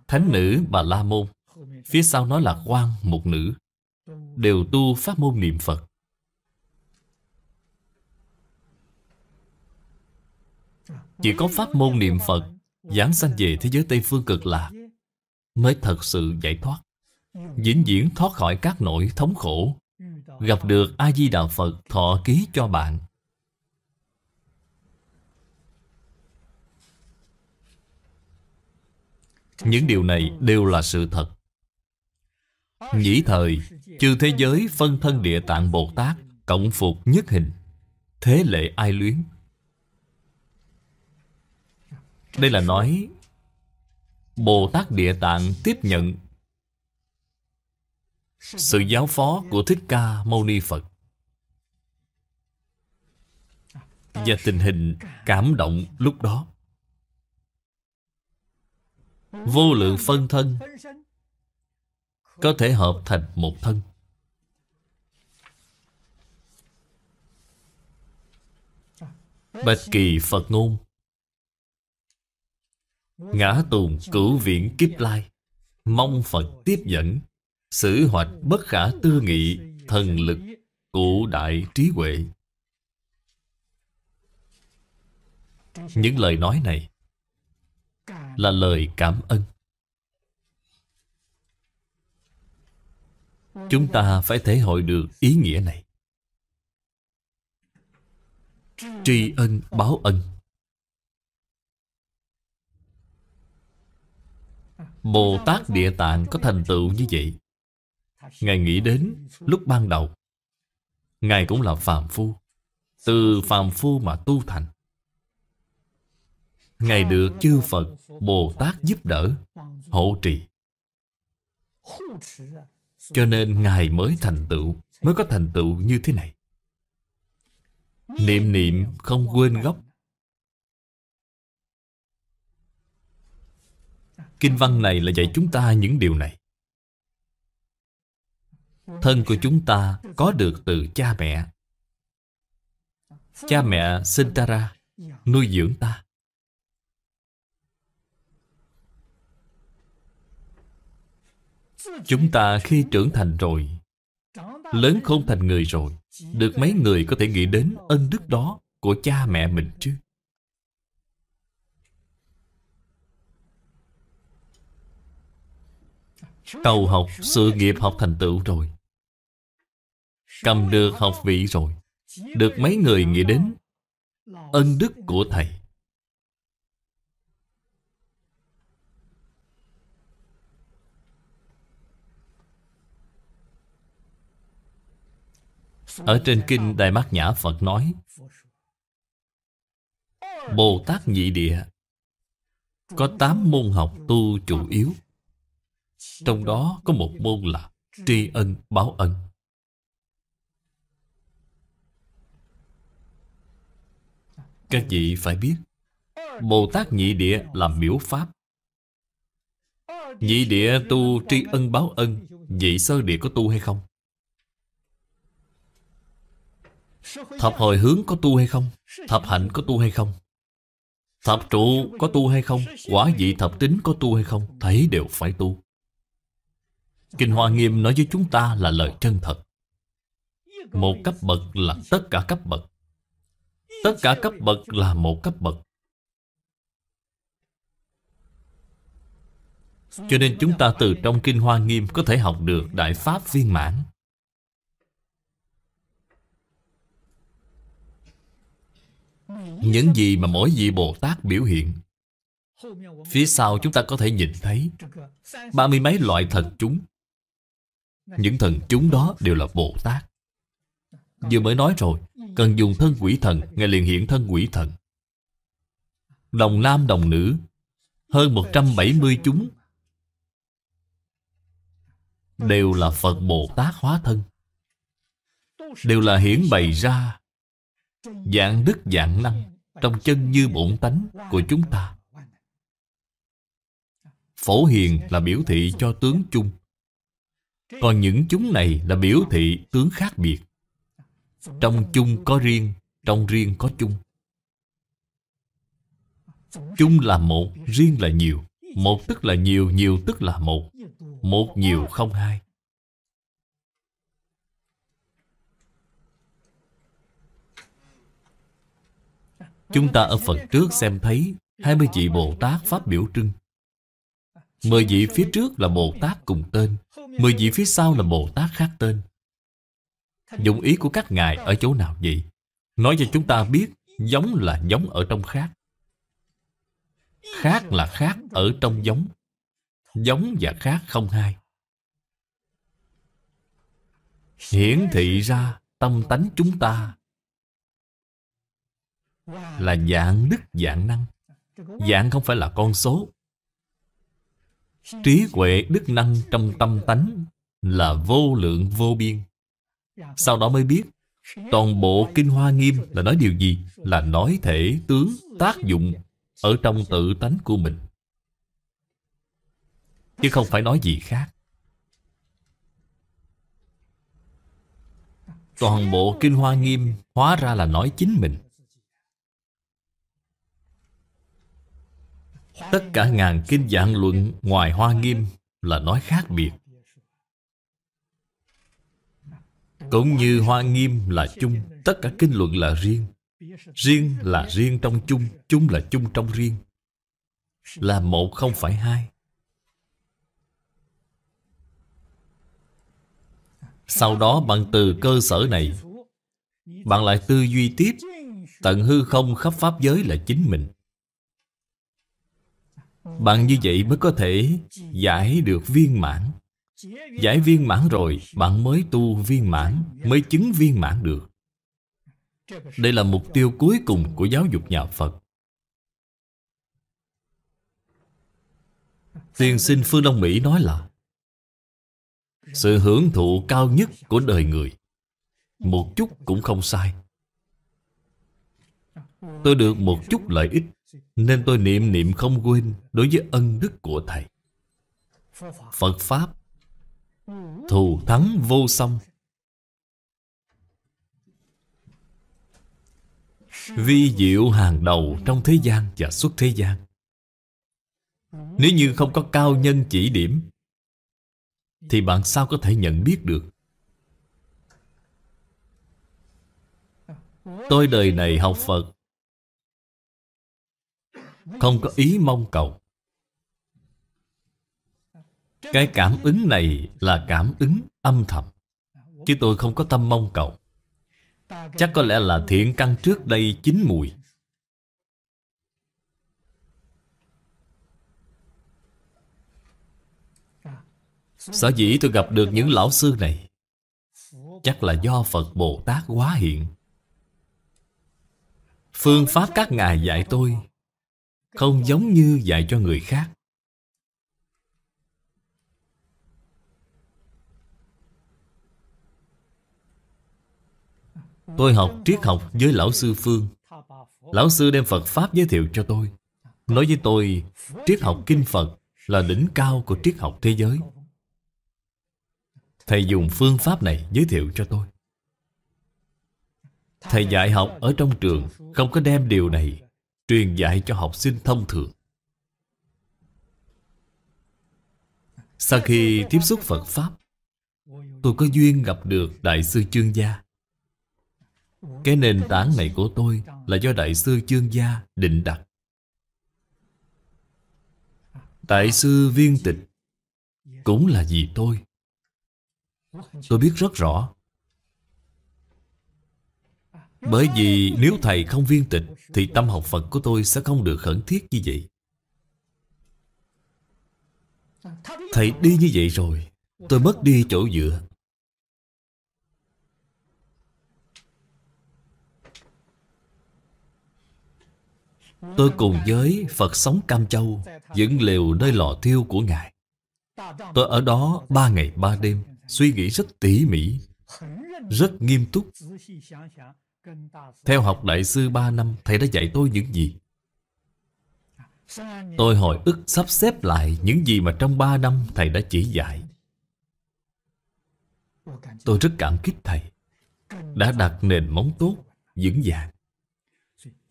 Thánh nữ Bà La Môn Phía sau nó là quan một nữ Đều tu pháp môn niệm Phật Chỉ có pháp môn niệm Phật Giảng sanh về thế giới Tây Phương cực lạc Mới thật sự giải thoát vĩnh viễn thoát khỏi các nỗi thống khổ gặp được a di đà phật thọ ký cho bạn những điều này đều là sự thật nhĩ thời chư thế giới phân thân địa tạng bồ tát cộng phục nhất hình thế lệ ai luyến đây là nói Bồ Tát Địa Tạng tiếp nhận sự giáo phó của Thích Ca Mâu Ni Phật và tình hình cảm động lúc đó. Vô lượng phân thân có thể hợp thành một thân. Bạch Kỳ Phật Ngôn Ngã tùng cửu viễn kiếp lai Mong Phật tiếp dẫn Sử hoạch bất khả tư nghị Thần lực cụ đại trí huệ Những lời nói này Là lời cảm ơn Chúng ta phải thể hội được ý nghĩa này Tri ân báo ân Bồ Tát Địa Tạng có thành tựu như vậy Ngài nghĩ đến lúc ban đầu Ngài cũng là phàm phu Từ phàm phu mà tu thành Ngài được chư Phật Bồ Tát giúp đỡ Hộ trì Cho nên Ngài mới thành tựu Mới có thành tựu như thế này Niệm niệm không quên gốc Kinh văn này là dạy chúng ta những điều này Thân của chúng ta có được từ cha mẹ Cha mẹ sinh ta ra Nuôi dưỡng ta Chúng ta khi trưởng thành rồi Lớn không thành người rồi Được mấy người có thể nghĩ đến ân đức đó Của cha mẹ mình chứ cầu học sự nghiệp học thành tựu rồi cầm được học vị rồi được mấy người nghĩ đến ân đức của thầy ở trên kinh đại bát nhã phật nói bồ tát nhị địa có tám môn học tu chủ yếu trong đó có một môn là tri ân báo ân. Các vị phải biết, Bồ Tát Nhị Địa là miễu pháp. Nhị địa tu tri ân báo ân, vị sơ địa có tu hay không? Thập hồi hướng có tu hay không? Thập hạnh có tu hay không? Thập trụ có tu hay không? Quả vị thập tính có tu hay không? Thấy đều phải tu. Kinh Hoa Nghiêm nói với chúng ta là lời chân thật Một cấp bậc là tất cả cấp bậc Tất cả cấp bậc là một cấp bậc Cho nên chúng ta từ trong Kinh Hoa Nghiêm có thể học được Đại Pháp viên mãn Những gì mà mỗi vị Bồ Tát biểu hiện Phía sau chúng ta có thể nhìn thấy Ba mươi mấy loại thần chúng những thần chúng đó đều là Bồ Tát Vừa mới nói rồi Cần dùng thân quỷ thần Ngài liền hiện thân quỷ thần Đồng nam đồng nữ Hơn 170 chúng Đều là Phật Bồ Tát hóa thân Đều là hiển bày ra Dạng đức dạng năng Trong chân như bổn tánh của chúng ta Phổ hiền là biểu thị cho tướng chung còn những chúng này là biểu thị tướng khác biệt Trong chung có riêng Trong riêng có chung Chung là một, riêng là nhiều Một tức là nhiều, nhiều tức là một Một nhiều không hai Chúng ta ở phần trước xem thấy 20 vị Bồ Tát Pháp biểu trưng 10 vị phía trước là Bồ Tát cùng tên Mười vị phía sau là Bồ Tát khác tên Dụng ý của các ngài ở chỗ nào vậy? Nói cho chúng ta biết Giống là giống ở trong khác Khác là khác ở trong giống Giống và khác không hai Hiển thị ra tâm tánh chúng ta Là dạng đức dạng năng Dạng không phải là con số Trí huệ đức năng trong tâm tánh là vô lượng vô biên. Sau đó mới biết toàn bộ Kinh Hoa Nghiêm là nói điều gì? Là nói thể tướng tác dụng ở trong tự tánh của mình. Chứ không phải nói gì khác. Toàn bộ Kinh Hoa Nghiêm hóa ra là nói chính mình. Tất cả ngàn kinh giảng luận ngoài hoa nghiêm là nói khác biệt Cũng như hoa nghiêm là chung Tất cả kinh luận là riêng Riêng là riêng trong chung Chung là chung trong riêng Là một không phải hai Sau đó bạn từ cơ sở này Bạn lại tư duy tiếp Tận hư không khắp pháp giới là chính mình bạn như vậy mới có thể giải được viên mãn Giải viên mãn rồi Bạn mới tu viên mãn Mới chứng viên mãn được Đây là mục tiêu cuối cùng của giáo dục nhà Phật Tiền sinh Phương Đông Mỹ nói là Sự hưởng thụ cao nhất của đời người Một chút cũng không sai Tôi được một chút lợi ích nên tôi niệm niệm không quên đối với ân đức của Thầy. Phật Pháp Thù thắng vô song Vi diệu hàng đầu trong thế gian và xuất thế gian Nếu như không có cao nhân chỉ điểm Thì bạn sao có thể nhận biết được Tôi đời này học Phật không có ý mong cầu Cái cảm ứng này là cảm ứng âm thầm Chứ tôi không có tâm mong cầu Chắc có lẽ là thiện căn trước đây chín mùi Sở dĩ tôi gặp được những lão sư này Chắc là do Phật Bồ Tát quá hiện Phương pháp các ngài dạy tôi không giống như dạy cho người khác tôi học triết học với lão sư phương lão sư đem phật pháp giới thiệu cho tôi nói với tôi triết học kinh phật là đỉnh cao của triết học thế giới thầy dùng phương pháp này giới thiệu cho tôi thầy dạy học ở trong trường không có đem điều này truyền dạy cho học sinh thông thường. Sau khi tiếp xúc Phật Pháp, tôi có duyên gặp được Đại sư Chương Gia. Cái nền tảng này của tôi là do Đại sư Chương Gia định đặt. Đại sư Viên Tịch cũng là vì tôi. Tôi biết rất rõ bởi vì nếu thầy không viên tịch Thì tâm học Phật của tôi sẽ không được khẩn thiết như vậy Thầy đi như vậy rồi Tôi mất đi chỗ dựa Tôi cùng với Phật sống Cam Châu Dựng lều nơi lò thiêu của Ngài Tôi ở đó ba ngày ba đêm Suy nghĩ rất tỉ mỉ Rất nghiêm túc theo học đại sư 3 năm Thầy đã dạy tôi những gì Tôi hồi ức sắp xếp lại Những gì mà trong 3 năm Thầy đã chỉ dạy Tôi rất cảm kích Thầy Đã đặt nền móng tốt Vững vàng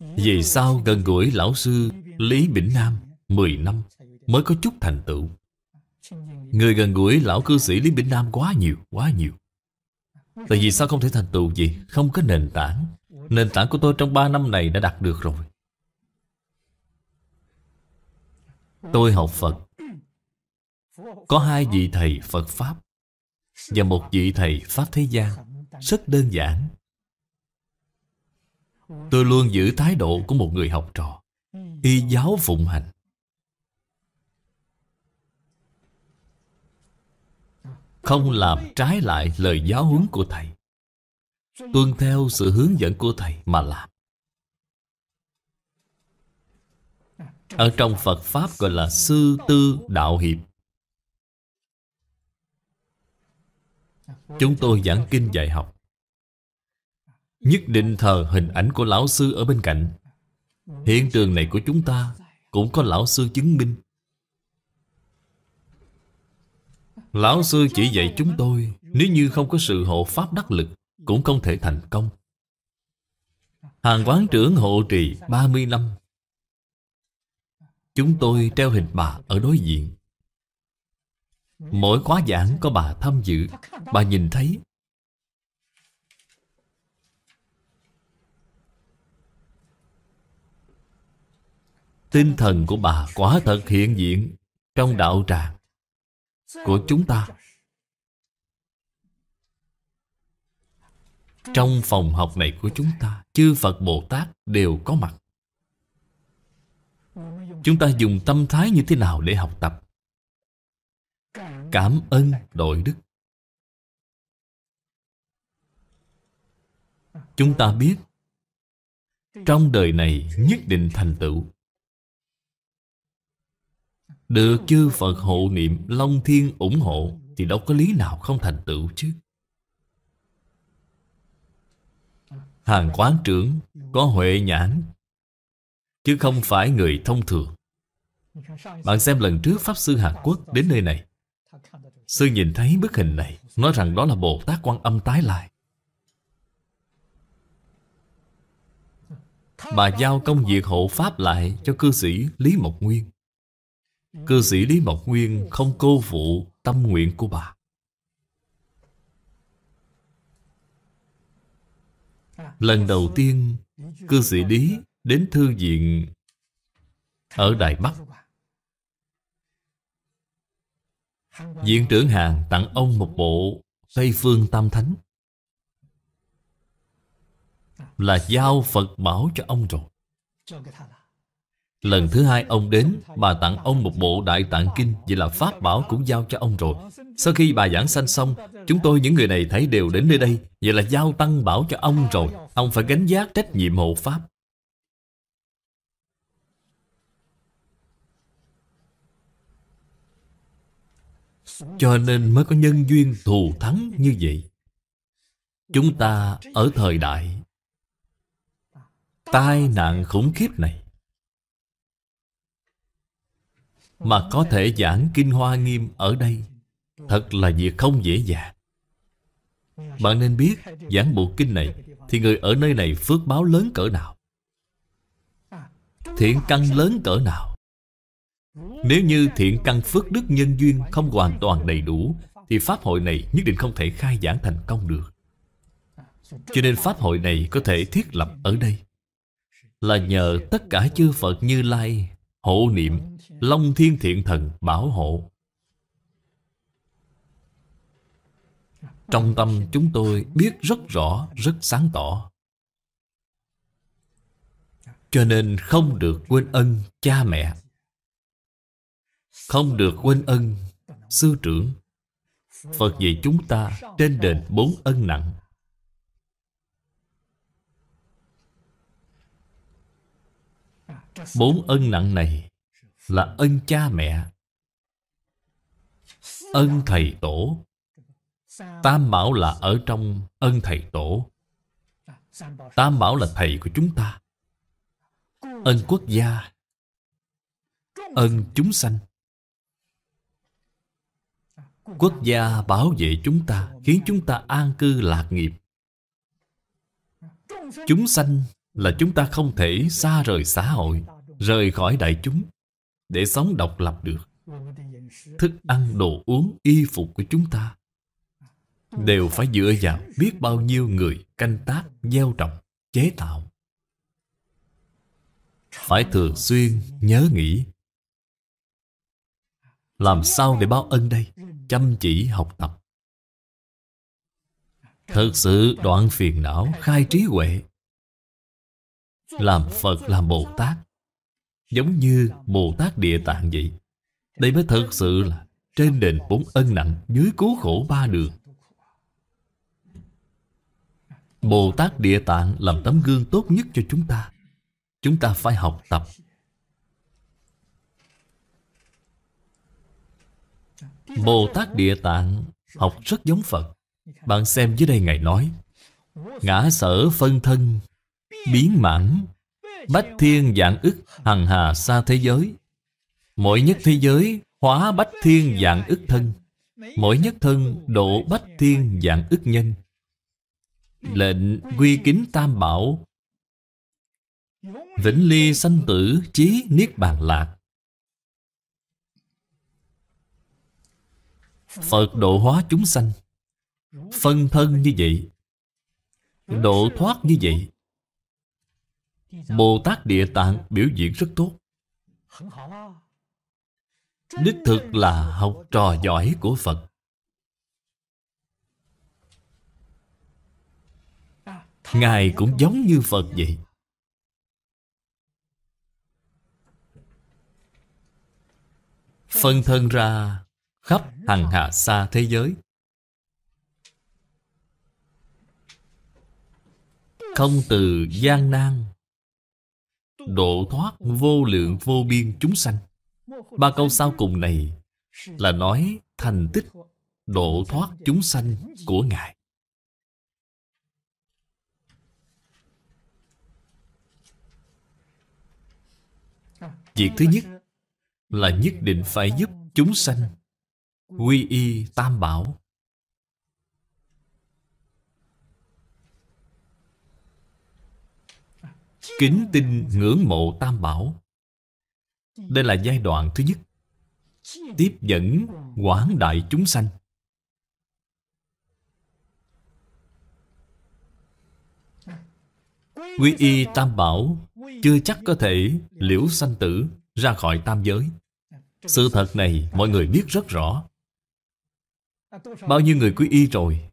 Vì sao gần gũi lão sư Lý Bỉnh Nam 10 năm mới có chút thành tựu Người gần gũi lão cư sĩ Lý Bỉnh Nam quá nhiều Quá nhiều Tại vì sao không thể thành tựu gì Không có nền tảng Nền tảng của tôi trong 3 năm này đã đạt được rồi Tôi học Phật Có hai vị thầy Phật Pháp Và một vị thầy Pháp Thế gian Rất đơn giản Tôi luôn giữ thái độ của một người học trò Y giáo phụng hành Không làm trái lại lời giáo huấn của Thầy Tuân theo sự hướng dẫn của Thầy mà làm Ở trong Phật Pháp gọi là sư tư đạo hiệp Chúng tôi giảng kinh dạy học Nhất định thờ hình ảnh của lão sư ở bên cạnh Hiện trường này của chúng ta Cũng có lão sư chứng minh Lão sư chỉ dạy chúng tôi Nếu như không có sự hộ pháp đắc lực Cũng không thể thành công Hàng quán trưởng hộ trì 30 năm Chúng tôi treo hình bà ở đối diện Mỗi khóa giảng có bà tham dự Bà nhìn thấy Tinh thần của bà quả thật hiện diện Trong đạo tràng của chúng ta trong phòng học này của chúng ta chư phật bồ tát đều có mặt chúng ta dùng tâm thái như thế nào để học tập cảm ơn đội đức chúng ta biết trong đời này nhất định thành tựu được chư Phật hộ niệm Long Thiên ủng hộ Thì đâu có lý nào không thành tựu chứ Hàng quán trưởng có huệ nhãn Chứ không phải người thông thường Bạn xem lần trước Pháp Sư Hàn Quốc đến nơi này Sư nhìn thấy bức hình này Nói rằng đó là Bồ Tát Quan Âm tái lại Bà giao công việc hộ Pháp lại cho cư sĩ Lý Mộc Nguyên Cư sĩ Lý Mộc Nguyên không cô phụ tâm nguyện của bà. Lần đầu tiên, cư sĩ Lý đến thư viện ở Đài Bắc. Viện trưởng hàng tặng ông một bộ Tây Phương Tam Thánh là giao Phật bảo cho ông rồi. Lần thứ hai ông đến Bà tặng ông một bộ đại tạng kinh Vậy là Pháp Bảo cũng giao cho ông rồi Sau khi bà giảng sanh xong Chúng tôi những người này thấy đều đến nơi đây Vậy là giao tăng bảo cho ông rồi Ông phải gánh giác trách nhiệm hộ Pháp Cho nên mới có nhân duyên thù thắng như vậy Chúng ta ở thời đại Tai nạn khủng khiếp này Mà có thể giảng Kinh Hoa Nghiêm ở đây Thật là việc không dễ dàng Bạn nên biết Giảng bộ kinh này Thì người ở nơi này phước báo lớn cỡ nào Thiện căn lớn cỡ nào Nếu như thiện căn phước đức nhân duyên Không hoàn toàn đầy đủ Thì Pháp hội này nhất định không thể khai giảng thành công được Cho nên Pháp hội này có thể thiết lập ở đây Là nhờ tất cả chư Phật như Lai hộ niệm long thiên thiện thần bảo hộ trong tâm chúng tôi biết rất rõ rất sáng tỏ cho nên không được quên ân cha mẹ không được quên ân sư trưởng phật dạy chúng ta trên đền bốn ân nặng Bốn ân nặng này là ân cha mẹ, ân thầy tổ. Tam bảo là ở trong ân thầy tổ. Tam bảo là thầy của chúng ta. Ân quốc gia, ân chúng sanh. Quốc gia bảo vệ chúng ta, khiến chúng ta an cư lạc nghiệp. Chúng sanh là chúng ta không thể xa rời xã hội, rời khỏi đại chúng để sống độc lập được. Thức ăn, đồ uống, y phục của chúng ta đều phải dựa vào biết bao nhiêu người canh tác, gieo trồng, chế tạo. Phải thường xuyên nhớ nghĩ làm sao để báo ân đây? Chăm chỉ học tập. Thật sự đoạn phiền não, khai trí huệ, làm Phật làm Bồ Tát Giống như Bồ Tát Địa Tạng vậy Đây mới thật sự là Trên đền bốn ân nặng Dưới cứu khổ ba đường Bồ Tát Địa Tạng làm tấm gương tốt nhất cho chúng ta Chúng ta phải học tập Bồ Tát Địa Tạng học rất giống Phật Bạn xem dưới đây Ngài nói Ngã sở phân thân biến mãn Bách thiên dạng ức hằng hà xa thế giới Mỗi nhất thế giới hóa bách thiên dạng ức thân Mỗi nhất thân độ bách thiên dạng ức nhân Lệnh quy kính tam bảo Vĩnh ly sanh tử chí niết bàn lạc Phật độ hóa chúng sanh Phân thân như vậy Độ thoát như vậy Bồ Tát Địa Tạng biểu diễn rất tốt Đích thực là học trò giỏi của Phật Ngài cũng giống như Phật vậy Phân thân ra khắp hằng hạ xa thế giới Không từ gian nan độ thoát vô lượng vô biên chúng sanh. Ba câu sau cùng này là nói thành tích độ thoát chúng sanh của Ngài. Việc thứ nhất là nhất định phải giúp chúng sanh quy y tam bảo Kính tin ngưỡng mộ Tam Bảo Đây là giai đoạn thứ nhất Tiếp dẫn quảng đại chúng sanh Quy y Tam Bảo Chưa chắc có thể liễu sanh tử ra khỏi tam giới Sự thật này mọi người biết rất rõ Bao nhiêu người quy y rồi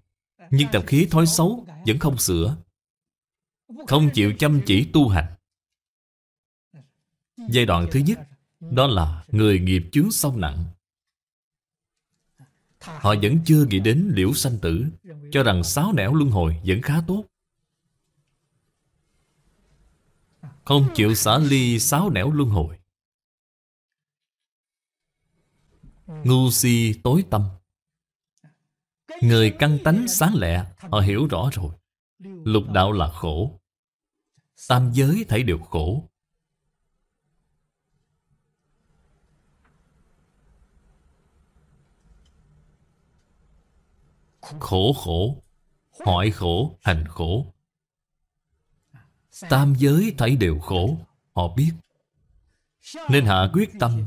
Nhưng tập khí thói xấu vẫn không sửa không chịu chăm chỉ tu hành giai đoạn thứ nhất đó là người nghiệp chướng sâu nặng họ vẫn chưa nghĩ đến liễu sanh tử cho rằng sáu nẻo luân hồi vẫn khá tốt không chịu xả ly sáu nẻo luân hồi ngu si tối tâm người căn tánh sáng lẹ họ hiểu rõ rồi lục đạo là khổ tam giới thấy đều khổ. Khổ khổ, hỏi khổ, hành khổ. Tam giới thấy đều khổ, họ biết. Nên hạ quyết tâm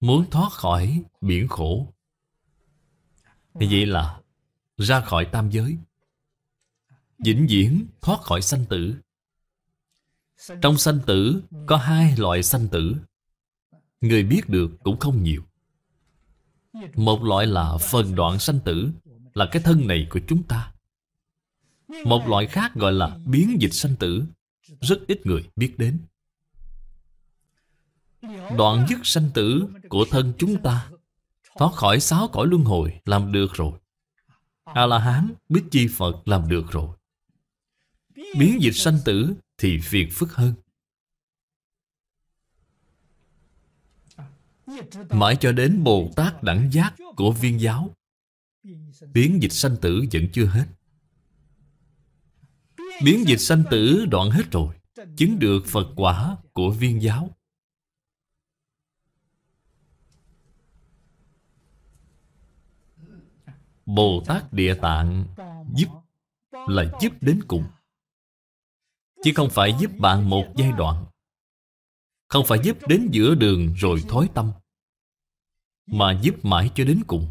Muốn thoát khỏi biển khổ vậy là ra khỏi tam giới vĩnh viễn thoát khỏi sanh tử trong sanh tử có hai loại sanh tử Người biết được cũng không nhiều Một loại là phần đoạn sanh tử Là cái thân này của chúng ta Một loại khác gọi là biến dịch sanh tử Rất ít người biết đến Đoạn dứt sanh tử của thân chúng ta Thoát khỏi sáu cõi luân hồi làm được rồi A-la-hán, biết Chi Phật làm được rồi Biến dịch sanh tử thì phiền phức hơn. Mãi cho đến Bồ Tát đẳng giác của viên giáo Biến dịch sanh tử vẫn chưa hết Biến dịch sanh tử đoạn hết rồi Chứng được Phật quả của viên giáo Bồ Tát Địa Tạng giúp là giúp đến cùng chứ không phải giúp bạn một giai đoạn không phải giúp đến giữa đường rồi thối tâm mà giúp mãi cho đến cùng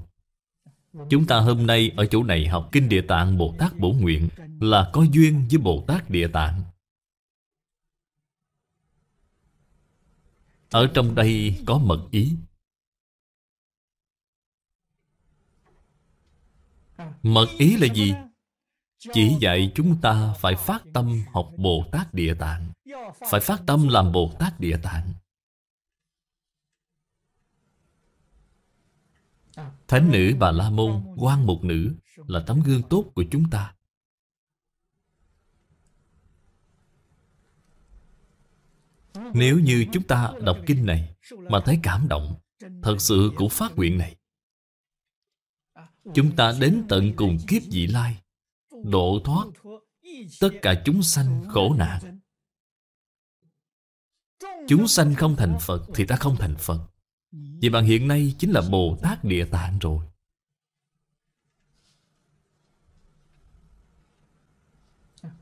chúng ta hôm nay ở chỗ này học kinh địa tạng bồ tát bổ nguyện là có duyên với bồ tát địa tạng ở trong đây có mật ý mật ý là gì chỉ dạy chúng ta phải phát tâm học Bồ Tát Địa Tạng Phải phát tâm làm Bồ Tát Địa Tạng Thánh nữ Bà La Môn, quan một nữ Là tấm gương tốt của chúng ta Nếu như chúng ta đọc kinh này Mà thấy cảm động Thật sự cũng phát nguyện này Chúng ta đến tận cùng kiếp dị lai độ thoát tất cả chúng sanh khổ nạn chúng sanh không thành phật thì ta không thành phật vì bạn hiện nay chính là bồ tát địa tạng rồi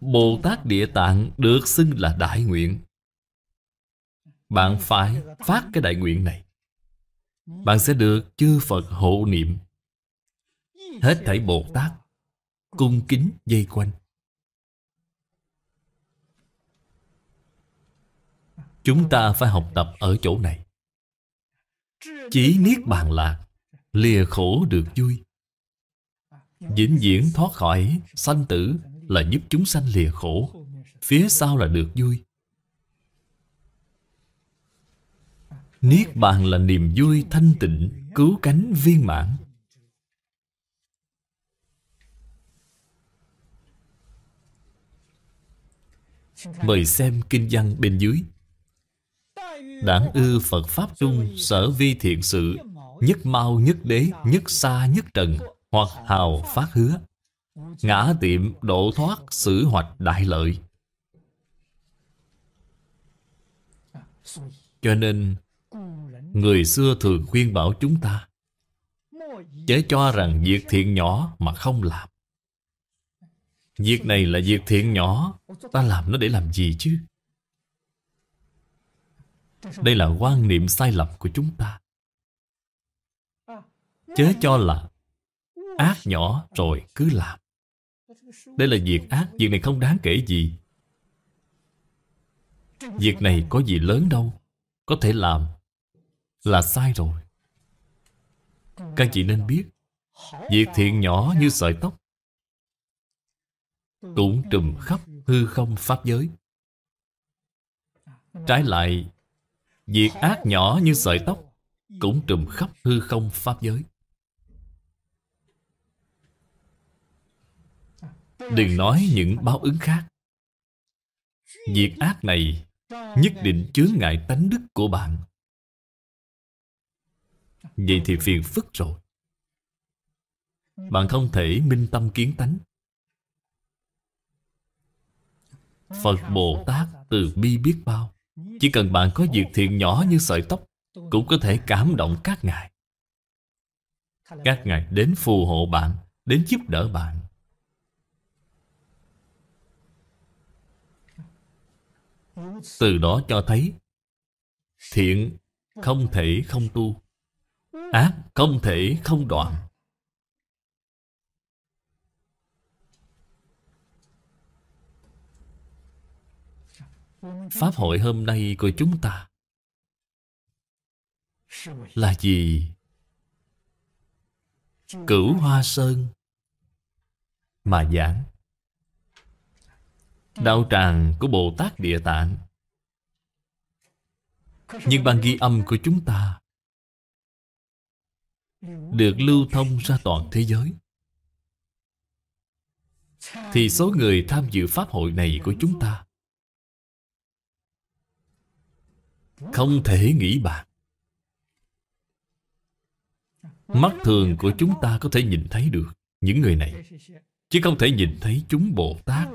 bồ tát địa tạng được xưng là đại nguyện bạn phải phát cái đại nguyện này bạn sẽ được chư phật hộ niệm hết thảy bồ tát cung kính dây quanh. Chúng ta phải học tập ở chỗ này. Chỉ niết bàn lạc, lìa khổ được vui. Vĩnh viễn thoát khỏi sanh tử là giúp chúng sanh lìa khổ. Phía sau là được vui. Niết bàn là niềm vui thanh tịnh, cứu cánh viên mãn. Mời xem kinh văn bên dưới Đảng ư Phật Pháp Trung Sở vi thiện sự Nhất mau nhất đế Nhất xa nhất trần Hoặc hào phát hứa Ngã tiệm độ thoát xử hoạch đại lợi Cho nên Người xưa thường khuyên bảo chúng ta Chớ cho rằng việc thiện nhỏ mà không làm Việc này là việc thiện nhỏ Ta làm nó để làm gì chứ Đây là quan niệm sai lầm của chúng ta Chớ cho là Ác nhỏ rồi cứ làm Đây là việc ác Việc này không đáng kể gì Việc này có gì lớn đâu Có thể làm Là sai rồi Các chị nên biết Việc thiện nhỏ như sợi tóc cũng trùm khắp hư không pháp giới trái lại việc ác nhỏ như sợi tóc cũng trùm khắp hư không pháp giới đừng nói những báo ứng khác việc ác này nhất định chướng ngại tánh đức của bạn vậy thì phiền phức rồi bạn không thể minh tâm kiến tánh Phật Bồ Tát từ bi biết bao Chỉ cần bạn có việc thiện nhỏ như sợi tóc Cũng có thể cảm động các ngài Các ngài đến phù hộ bạn Đến giúp đỡ bạn Từ đó cho thấy Thiện không thể không tu Ác không thể không đoạn Pháp hội hôm nay của chúng ta là gì? Cửu Hoa Sơn mà giảng. Đạo tràng của Bồ Tát Địa Tạng. Nhưng ban ghi âm của chúng ta được lưu thông ra toàn thế giới thì số người tham dự pháp hội này của chúng ta Không thể nghĩ bàn Mắt thường của chúng ta có thể nhìn thấy được những người này Chứ không thể nhìn thấy chúng Bồ Tát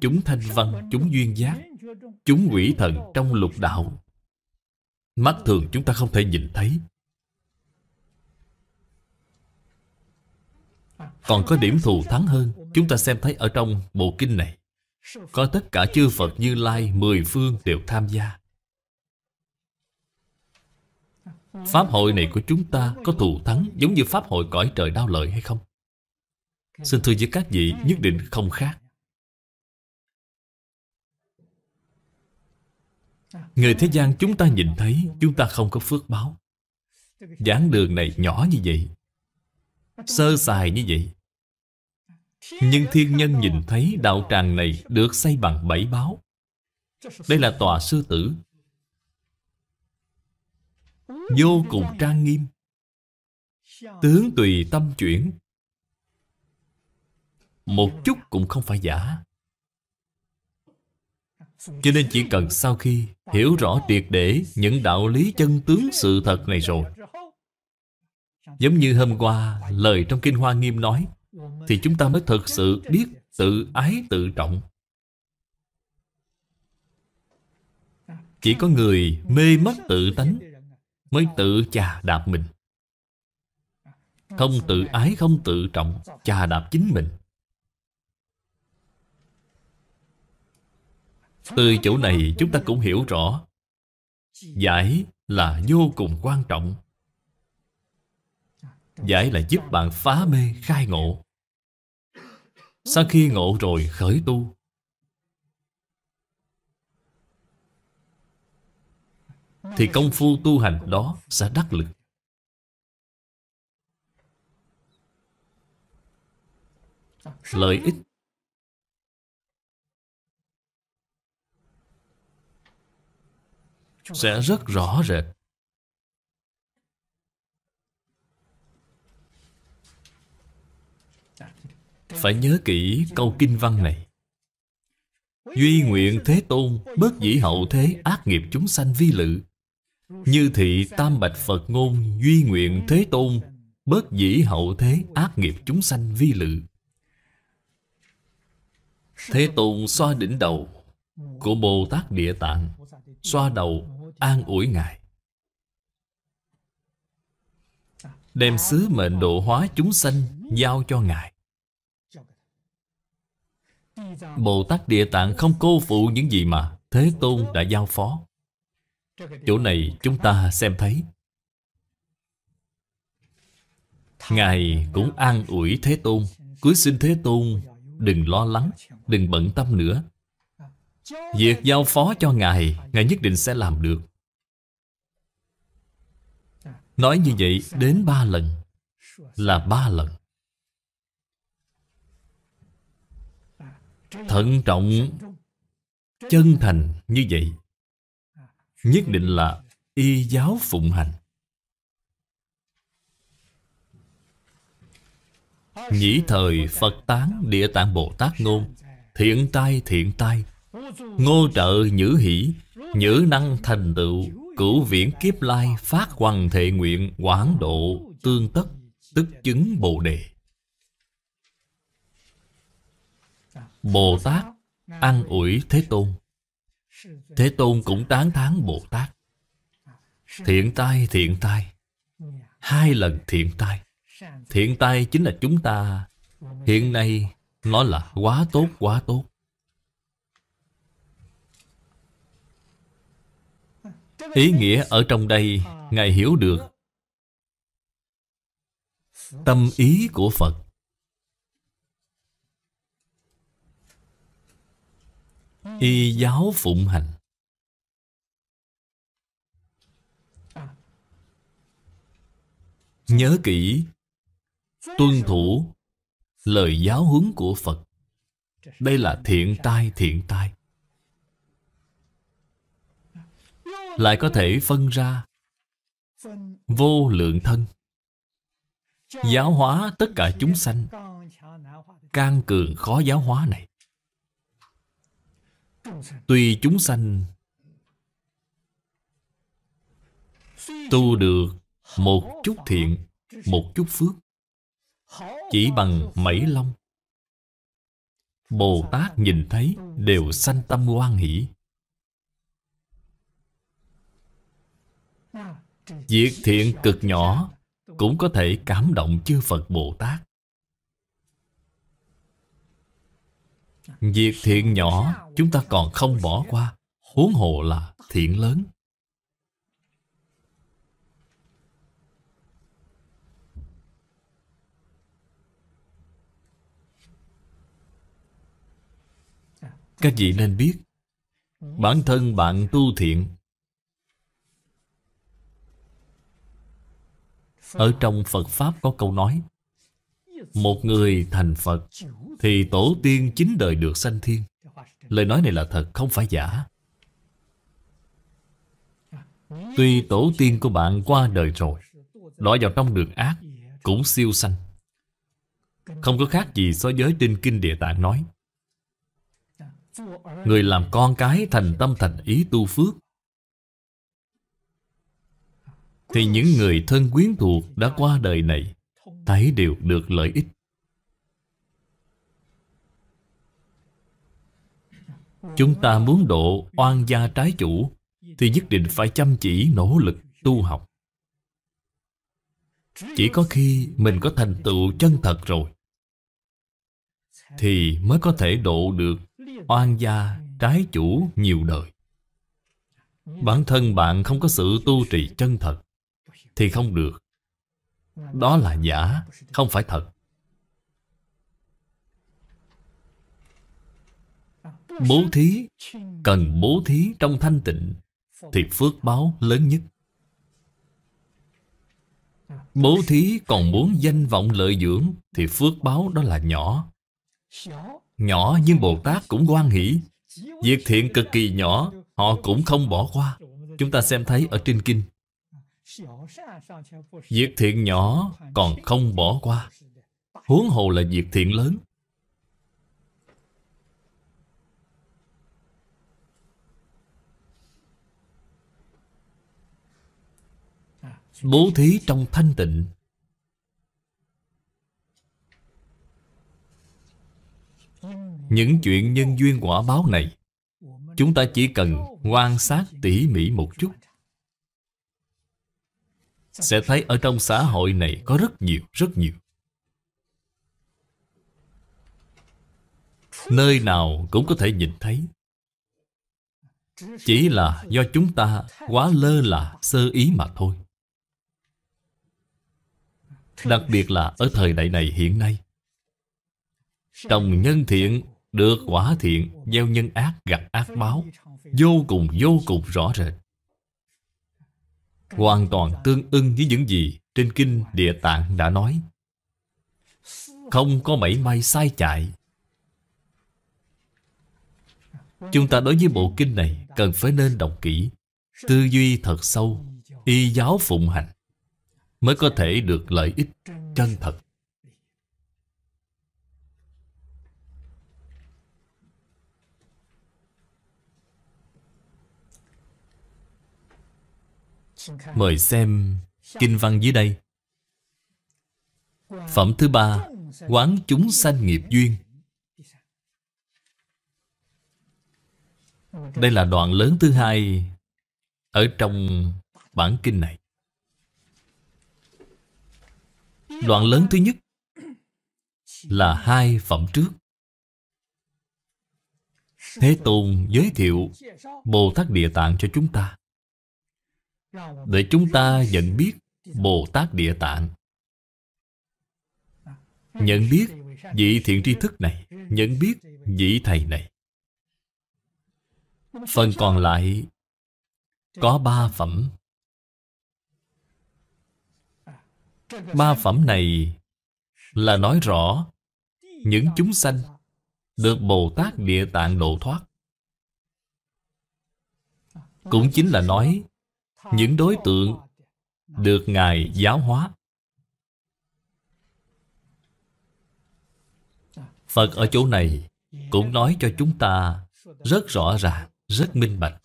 Chúng thanh văn, chúng duyên giác Chúng quỷ thần trong lục đạo Mắt thường chúng ta không thể nhìn thấy Còn có điểm thù thắng hơn Chúng ta xem thấy ở trong bộ kinh này có tất cả chư Phật Như Lai Mười phương đều tham gia Pháp hội này của chúng ta có thù thắng Giống như Pháp hội cõi trời đau lợi hay không Xin thưa với các vị Nhất định không khác Người thế gian chúng ta nhìn thấy Chúng ta không có phước báo giảng đường này nhỏ như vậy Sơ sài như vậy nhưng thiên nhân nhìn thấy đạo tràng này được xây bằng bảy báo Đây là tòa sư tử Vô cùng trang nghiêm Tướng tùy tâm chuyển Một chút cũng không phải giả Cho nên chỉ cần sau khi hiểu rõ triệt để những đạo lý chân tướng sự thật này rồi Giống như hôm qua lời trong Kinh Hoa Nghiêm nói thì chúng ta mới thật sự biết tự ái tự trọng chỉ có người mê mất tự tánh mới tự chà đạp mình không tự ái không tự trọng chà đạp chính mình từ chỗ này chúng ta cũng hiểu rõ giải là vô cùng quan trọng giải là giúp bạn phá mê khai ngộ sau khi ngộ rồi khởi tu Thì công phu tu hành đó sẽ đắc lực Lợi ích Sẽ rất rõ rệt Phải nhớ kỹ câu kinh văn này Duy nguyện Thế Tôn Bớt dĩ hậu thế ác nghiệp chúng sanh vi lự Như thị tam bạch Phật ngôn Duy nguyện Thế Tôn Bớt dĩ hậu thế ác nghiệp chúng sanh vi lự Thế Tôn xoa đỉnh đầu Của Bồ Tát Địa Tạng Xoa đầu an ủi Ngài Đem sứ mệnh độ hóa chúng sanh Giao cho Ngài Bồ Tát Địa Tạng không cô phụ những gì mà Thế Tôn đã giao phó Chỗ này chúng ta xem thấy Ngài cũng an ủi Thế Tôn Cuối xin Thế Tôn Đừng lo lắng Đừng bận tâm nữa Việc giao phó cho Ngài Ngài nhất định sẽ làm được Nói như vậy đến ba lần Là ba lần thận trọng chân thành như vậy nhất định là y giáo phụng hành nhĩ thời phật tán địa tạng bồ tát ngôn thiện tai thiện tai ngô trợ nhữ hỷ nhữ năng thành tựu cửu viễn kiếp lai phát hoàng thệ nguyện quảng độ tương tất tức chứng bồ đề Bồ Tát an ủi Thế Tôn Thế Tôn cũng tán thán Bồ Tát Thiện tai, thiện tai Hai lần thiện tai Thiện tai chính là chúng ta Hiện nay nó là quá tốt, quá tốt Ý nghĩa ở trong đây Ngài hiểu được Tâm ý của Phật y ừ. giáo phụng hành nhớ kỹ tuân thủ lời giáo huấn của phật đây là thiện tai thiện tai lại có thể phân ra vô lượng thân giáo hóa tất cả chúng sanh can cường khó giáo hóa này Tuy chúng sanh tu được một chút thiện, một chút phước, chỉ bằng mấy long. Bồ Tát nhìn thấy đều sanh tâm quan hỷ. Việc thiện cực nhỏ cũng có thể cảm động chư Phật Bồ Tát. Việc thiện nhỏ chúng ta còn không bỏ qua Huống hồ là thiện lớn Các vị nên biết Bản thân bạn tu thiện Ở trong Phật Pháp có câu nói Một người thành Phật thì tổ tiên chính đời được sanh thiên Lời nói này là thật không phải giả Tuy tổ tiên của bạn qua đời rồi Lọi vào trong đường ác Cũng siêu sanh Không có khác gì so với trên kinh địa tạng nói Người làm con cái thành tâm thành ý tu phước Thì những người thân quyến thuộc đã qua đời này Thấy đều được lợi ích chúng ta muốn độ oan gia trái chủ thì nhất định phải chăm chỉ nỗ lực tu học chỉ có khi mình có thành tựu chân thật rồi thì mới có thể độ được oan gia trái chủ nhiều đời bản thân bạn không có sự tu trì chân thật thì không được đó là giả không phải thật Bố thí Cần bố thí trong thanh tịnh Thì phước báo lớn nhất Bố thí còn muốn danh vọng lợi dưỡng Thì phước báo đó là nhỏ Nhỏ nhưng Bồ Tát cũng quan hỷ Việc thiện cực kỳ nhỏ Họ cũng không bỏ qua Chúng ta xem thấy ở trên kinh Việc thiện nhỏ còn không bỏ qua Huống hồ là việc thiện lớn Bố thí trong thanh tịnh Những chuyện nhân duyên quả báo này Chúng ta chỉ cần quan sát tỉ mỉ một chút Sẽ thấy ở trong xã hội này có rất nhiều, rất nhiều Nơi nào cũng có thể nhìn thấy Chỉ là do chúng ta quá lơ là, sơ ý mà thôi Đặc biệt là ở thời đại này hiện nay Trồng nhân thiện Được quả thiện Gieo nhân ác gặt ác báo Vô cùng vô cùng rõ rệt Hoàn toàn tương ưng với những gì Trên kinh địa tạng đã nói Không có mảy may sai chạy Chúng ta đối với bộ kinh này Cần phải nên đọc kỹ Tư duy thật sâu Y giáo phụng hành mới có thể được lợi ích chân thật mời xem kinh văn dưới đây phẩm thứ ba quán chúng sanh nghiệp duyên đây là đoạn lớn thứ hai ở trong bản kinh này Đoạn lớn thứ nhất là hai phẩm trước. Thế Tôn giới thiệu Bồ Tát Địa Tạng cho chúng ta Để chúng ta nhận biết Bồ Tát Địa Tạng Nhận biết vị thiện tri thức này Nhận biết vị thầy này Phần còn lại Có ba phẩm Ba phẩm này là nói rõ những chúng sanh được Bồ Tát Địa Tạng độ thoát. Cũng chính là nói những đối tượng được Ngài giáo hóa. Phật ở chỗ này cũng nói cho chúng ta rất rõ ràng, rất minh bạch.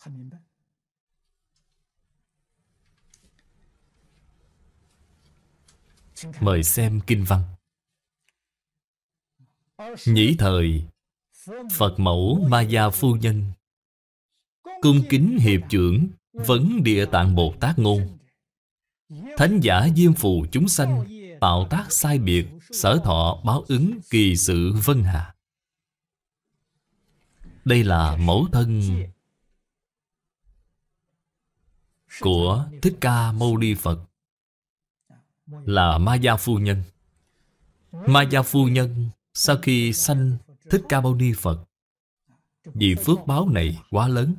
Mời xem kinh văn Nhĩ thời Phật mẫu Ma Gia Phu Nhân Cung kính hiệp trưởng Vấn địa tạng Bồ Tát ngôn Thánh giả diêm phù chúng sanh Tạo tác sai biệt Sở thọ báo ứng kỳ sự vân hà Đây là mẫu thân Của Thích Ca Mâu Ni Phật là Ma Gia Phu Nhân. Ma Gia Phu Nhân sau khi sanh Thích Ca Mâu Ni Phật, vì phước báo này quá lớn,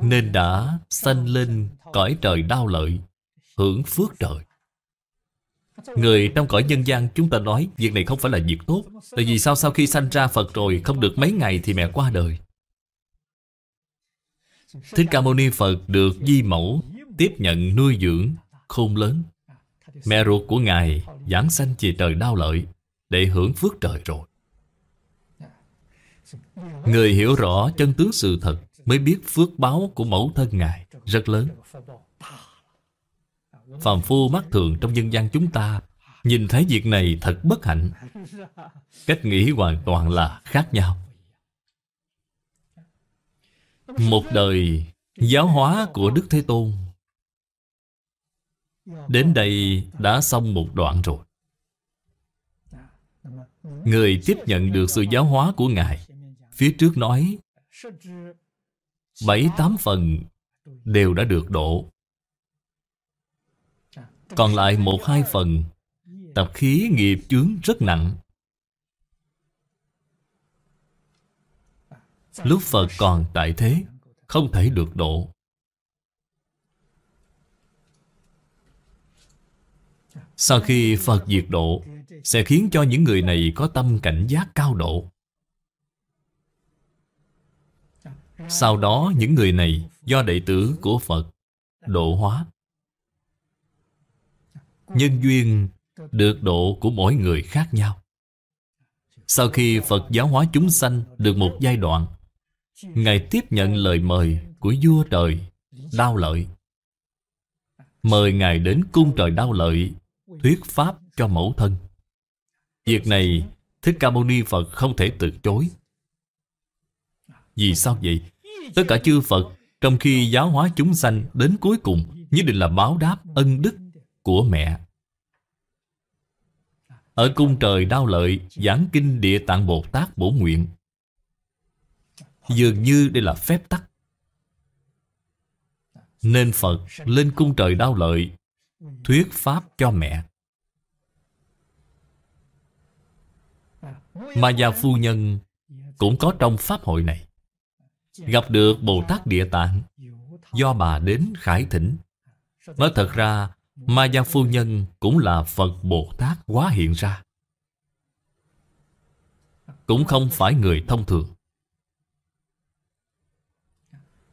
nên đã sanh lên cõi trời đau lợi, hưởng phước trời. Người trong cõi nhân gian chúng ta nói Việc này không phải là việc tốt Tại vì sao sau khi sanh ra Phật rồi Không được mấy ngày thì mẹ qua đời Thích Ca Mâu Ni Phật được di mẫu tiếp nhận nuôi dưỡng khôn lớn. Mẹ ruột của Ngài giảng sanh về trời đau lợi để hưởng phước trời rồi. Người hiểu rõ chân tướng sự thật mới biết phước báo của mẫu thân Ngài rất lớn. phàm phu mắt thường trong dân gian chúng ta nhìn thấy việc này thật bất hạnh. Cách nghĩ hoàn toàn là khác nhau. Một đời giáo hóa của Đức Thế Tôn Đến đây đã xong một đoạn rồi Người tiếp nhận được sự giáo hóa của Ngài Phía trước nói Bảy tám phần đều đã được độ Còn lại một hai phần Tập khí nghiệp chướng rất nặng Lúc Phật còn tại thế Không thể được độ Sau khi Phật diệt độ Sẽ khiến cho những người này có tâm cảnh giác cao độ Sau đó những người này do đệ tử của Phật độ hóa Nhân duyên được độ của mỗi người khác nhau Sau khi Phật giáo hóa chúng sanh được một giai đoạn Ngài tiếp nhận lời mời của vua trời Đao Lợi Mời Ngài đến cung trời Đao Lợi Thuyết Pháp cho mẫu thân Việc này Thích Ca Mâu Ni Phật không thể từ chối Vì sao vậy? Tất cả chư Phật Trong khi giáo hóa chúng sanh đến cuối cùng Nhất định là báo đáp ân đức của mẹ Ở cung trời Đao Lợi Giảng Kinh Địa Tạng Bồ Tát Bổ Nguyện Dường như đây là phép tắc Nên Phật lên cung trời đau lợi Thuyết Pháp cho mẹ Mà gia phu nhân cũng có trong Pháp hội này Gặp được Bồ Tát Địa Tạng Do bà đến khải thỉnh Nói thật ra Ma gia phu nhân cũng là Phật Bồ Tát quá hiện ra Cũng không phải người thông thường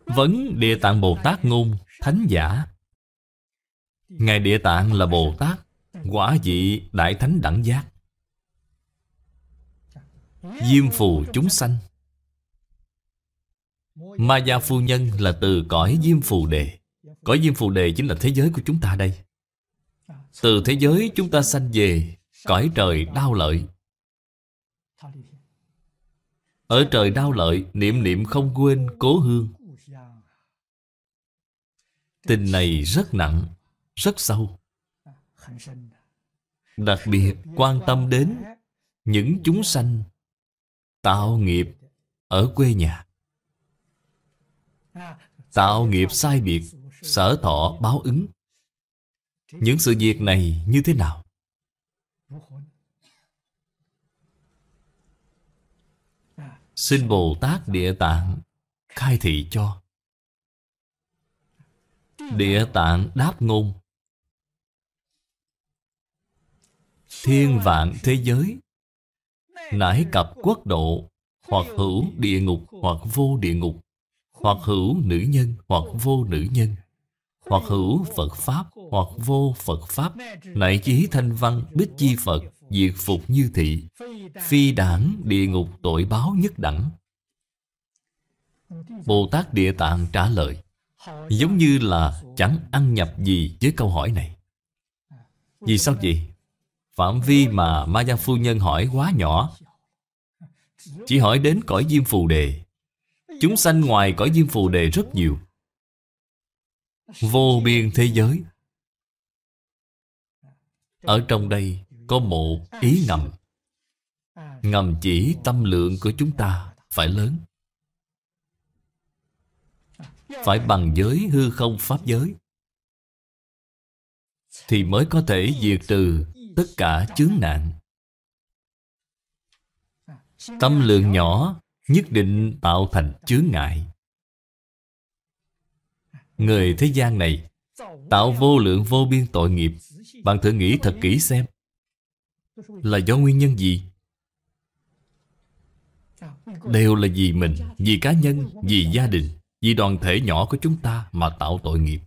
Vấn Địa Tạng Bồ Tát Ngôn Thánh Giả Ngài Địa Tạng là Bồ Tát Quả vị Đại Thánh Đẳng Giác Diêm phù chúng sanh Ma gia phu nhân là từ cõi diêm phù đề Cõi diêm phù đề chính là thế giới của chúng ta đây Từ thế giới chúng ta sanh về Cõi trời đau lợi Ở trời đau lợi Niệm niệm không quên cố hương Tình này rất nặng Rất sâu Đặc biệt quan tâm đến Những chúng sanh Tạo nghiệp Ở quê nhà Tạo nghiệp sai biệt Sở thọ báo ứng Những sự việc này như thế nào Xin Bồ Tát Địa Tạng Khai thị cho Địa tạng đáp ngôn Thiên vạn thế giới Nải cặp quốc độ Hoặc hữu địa ngục hoặc vô địa ngục Hoặc hữu nữ nhân hoặc vô nữ nhân Hoặc hữu Phật Pháp hoặc vô Phật Pháp Nại chí thanh văn bích chi Phật Diệt phục như thị Phi đảng địa ngục tội báo nhất đẳng Bồ Tát Địa Tạng trả lời Giống như là chẳng ăn nhập gì với câu hỏi này Vì sao vậy? Phạm vi mà Ma Gia Phu Nhân hỏi quá nhỏ Chỉ hỏi đến cõi diêm phù đề Chúng sanh ngoài cõi diêm phù đề rất nhiều Vô biên thế giới Ở trong đây có một ý ngầm Ngầm chỉ tâm lượng của chúng ta phải lớn phải bằng giới hư không pháp giới thì mới có thể diệt trừ tất cả chướng nạn tâm lượng nhỏ nhất định tạo thành chướng ngại người thế gian này tạo vô lượng vô biên tội nghiệp bạn thử nghĩ thật kỹ xem là do nguyên nhân gì đều là vì mình vì cá nhân vì gia đình vì đoàn thể nhỏ của chúng ta mà tạo tội nghiệp.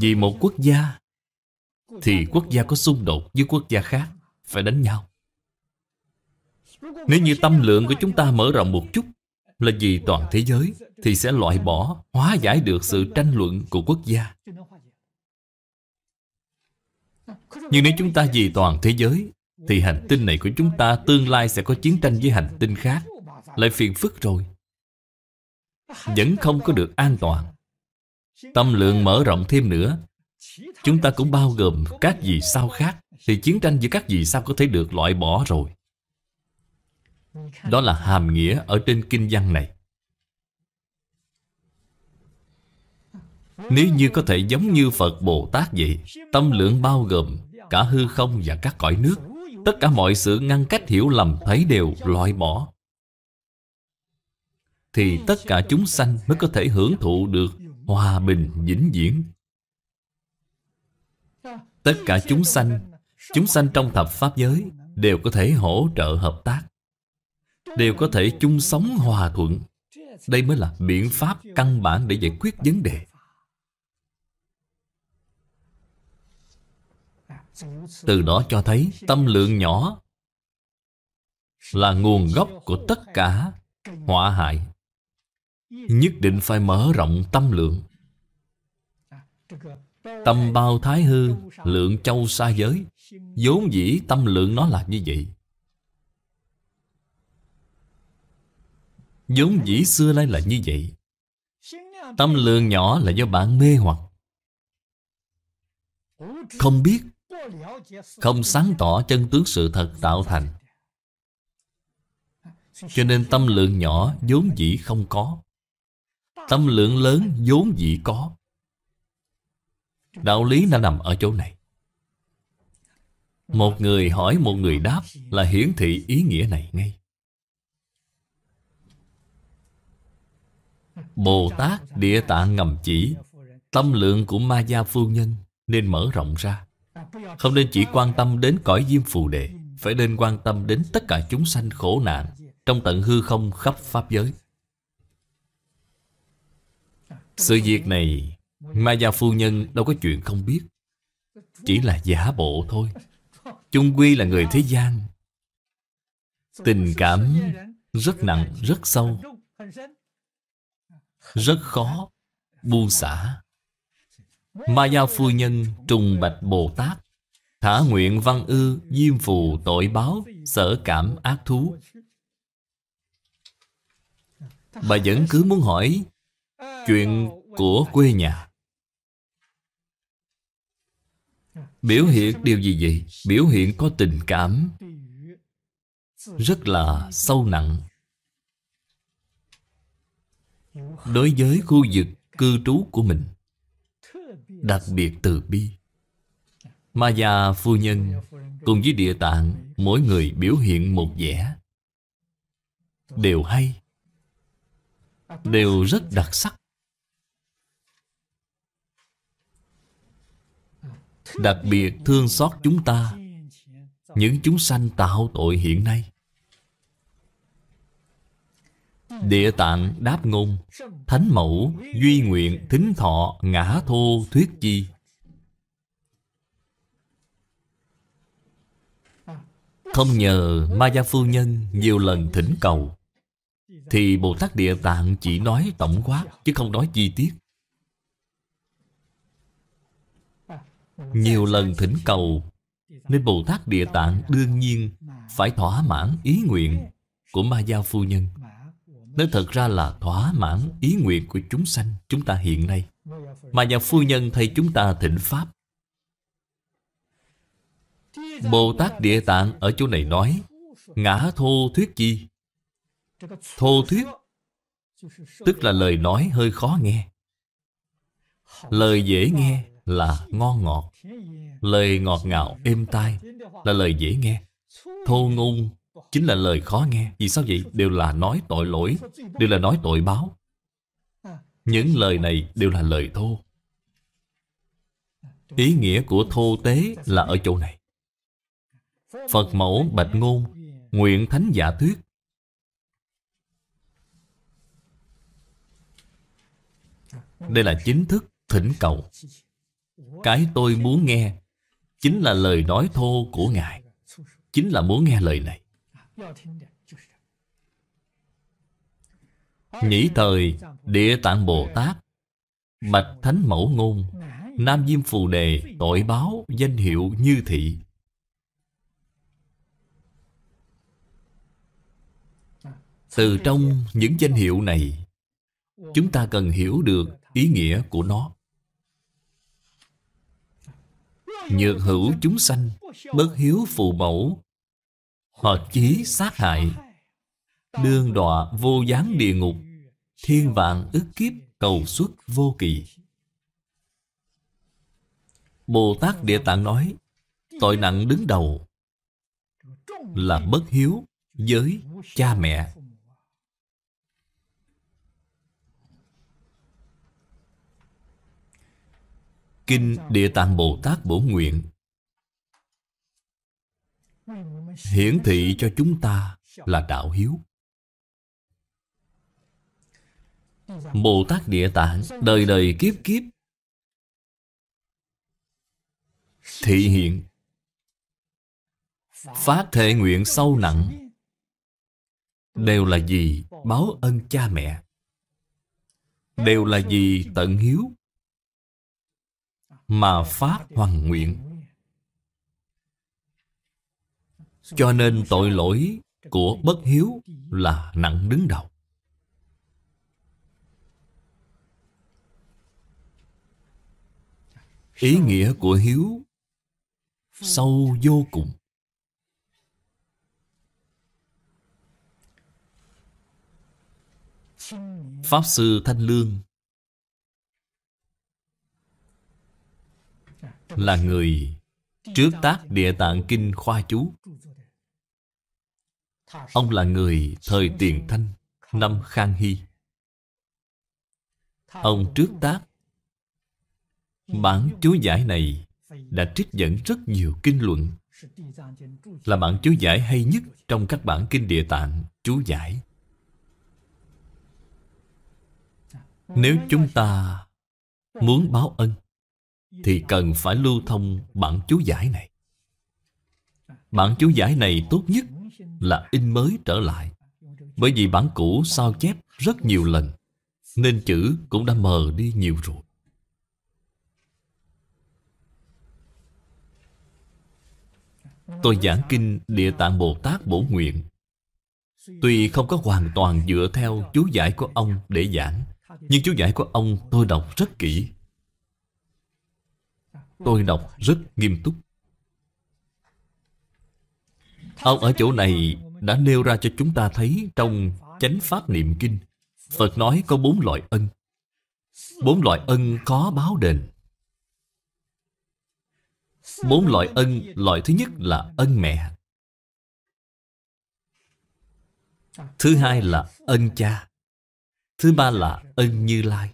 Vì một quốc gia thì quốc gia có xung đột với quốc gia khác phải đánh nhau. Nếu như tâm lượng của chúng ta mở rộng một chút là vì toàn thế giới thì sẽ loại bỏ, hóa giải được sự tranh luận của quốc gia. Nhưng nếu chúng ta vì toàn thế giới thì hành tinh này của chúng ta tương lai sẽ có chiến tranh với hành tinh khác lại phiền phức rồi vẫn không có được an toàn Tâm lượng mở rộng thêm nữa Chúng ta cũng bao gồm các vì sao khác Thì chiến tranh giữa các vì sao có thể được loại bỏ rồi Đó là hàm nghĩa ở trên kinh văn này Nếu như có thể giống như Phật Bồ Tát vậy Tâm lượng bao gồm cả hư không và các cõi nước Tất cả mọi sự ngăn cách hiểu lầm thấy đều loại bỏ thì tất cả chúng sanh mới có thể hưởng thụ được hòa bình vĩnh viễn. Tất cả chúng sanh, chúng sanh trong thập pháp giới đều có thể hỗ trợ hợp tác, đều có thể chung sống hòa thuận. Đây mới là biện pháp căn bản để giải quyết vấn đề. Từ đó cho thấy tâm lượng nhỏ là nguồn gốc của tất cả họa hại nhất định phải mở rộng tâm lượng tâm bao thái hư lượng châu xa giới vốn dĩ tâm lượng nó là như vậy vốn dĩ xưa nay là như vậy tâm lượng nhỏ là do bạn mê hoặc không biết không sáng tỏ chân tướng sự thật tạo thành cho nên tâm lượng nhỏ vốn dĩ không có Tâm lượng lớn vốn dĩ có Đạo lý nó nằm ở chỗ này Một người hỏi một người đáp Là hiển thị ý nghĩa này ngay Bồ Tát Địa Tạng ngầm chỉ Tâm lượng của Ma Gia Phu Nhân Nên mở rộng ra Không nên chỉ quan tâm đến cõi diêm phù đề Phải nên quan tâm đến tất cả chúng sanh khổ nạn Trong tận hư không khắp Pháp giới sự việc này Maya phu nhân đâu có chuyện không biết Chỉ là giả bộ thôi Chung quy là người thế gian Tình cảm rất nặng, rất sâu Rất khó buông xả Maya phu nhân trùng bạch Bồ Tát Thả nguyện văn ư Diêm phù tội báo Sở cảm ác thú Bà vẫn cứ muốn hỏi chuyện của quê nhà biểu hiện điều gì vậy biểu hiện có tình cảm rất là sâu nặng đối với khu vực cư trú của mình đặc biệt từ bi maya phu nhân cùng với địa tạng mỗi người biểu hiện một vẻ đều hay đều rất đặc sắc. Đặc biệt thương xót chúng ta, những chúng sanh tạo tội hiện nay. Địa tạng đáp ngôn Thánh mẫu duy nguyện thính thọ ngã thô thuyết chi Không nhờ Ma Gia Phu Nhân nhiều lần thỉnh cầu thì Bồ Tát Địa Tạng chỉ nói tổng quát chứ không nói chi tiết. Nhiều lần thỉnh cầu nên Bồ Tát Địa Tạng đương nhiên phải thỏa mãn ý nguyện của Ma Giao Phu Nhân. Nói thật ra là thỏa mãn ý nguyện của chúng sanh chúng ta hiện nay. Ma Giao Phu Nhân thay chúng ta thỉnh Pháp. Bồ Tát Địa Tạng ở chỗ này nói Ngã thô thuyết chi Thô thuyết Tức là lời nói hơi khó nghe Lời dễ nghe là ngon ngọt Lời ngọt ngào êm tai Là lời dễ nghe Thô ngôn chính là lời khó nghe Vì sao vậy? Đều là nói tội lỗi Đều là nói tội báo à, Những lời này đều là lời thô à, Ý nghĩa của thô tế là ở chỗ này Phật mẫu bạch ngôn Nguyện thánh giả thuyết Đây là chính thức thỉnh cầu Cái tôi muốn nghe Chính là lời nói thô của Ngài Chính là muốn nghe lời này Nhĩ thời Địa Tạng Bồ Tát Bạch Thánh Mẫu Ngôn Nam Diêm Phù Đề Tội báo danh hiệu Như Thị Từ trong những danh hiệu này Chúng ta cần hiểu được ý nghĩa của nó. Nhược hữu chúng sanh, bất hiếu phù mẫu, hoặc chí sát hại, đương đọa vô gián địa ngục, thiên vạn ức kiếp cầu xuất vô kỳ. Bồ Tát Địa Tạng nói, tội nặng đứng đầu là bất hiếu với cha mẹ Kinh Địa Tạng Bồ Tát Bổ Nguyện Hiển thị cho chúng ta là đạo hiếu Bồ Tát Địa Tạng đời đời kiếp kiếp Thị hiện Phát thể nguyện sâu nặng Đều là gì báo ân cha mẹ Đều là gì tận hiếu mà phát hoàng nguyện cho nên tội lỗi của bất hiếu là nặng đứng đầu ý nghĩa của hiếu sâu vô cùng pháp sư thanh lương là người trước tác địa tạng kinh khoa chú ông là người thời tiền thanh năm khang hy ông trước tác bản chú giải này đã trích dẫn rất nhiều kinh luận là bản chú giải hay nhất trong các bản kinh địa tạng chú giải nếu chúng ta muốn báo ân thì cần phải lưu thông bản chú giải này Bản chú giải này tốt nhất là in mới trở lại Bởi vì bản cũ sao chép rất nhiều lần Nên chữ cũng đã mờ đi nhiều rồi Tôi giảng kinh Địa Tạng Bồ Tát Bổ Nguyện Tuy không có hoàn toàn dựa theo chú giải của ông để giảng Nhưng chú giải của ông tôi đọc rất kỹ Tôi đọc rất nghiêm túc Ông ở chỗ này đã nêu ra cho chúng ta thấy trong chánh pháp niệm kinh Phật nói có bốn loại ân Bốn loại ân có báo đền Bốn loại ân Loại thứ nhất là ân mẹ Thứ hai là ân cha Thứ ba là ân như lai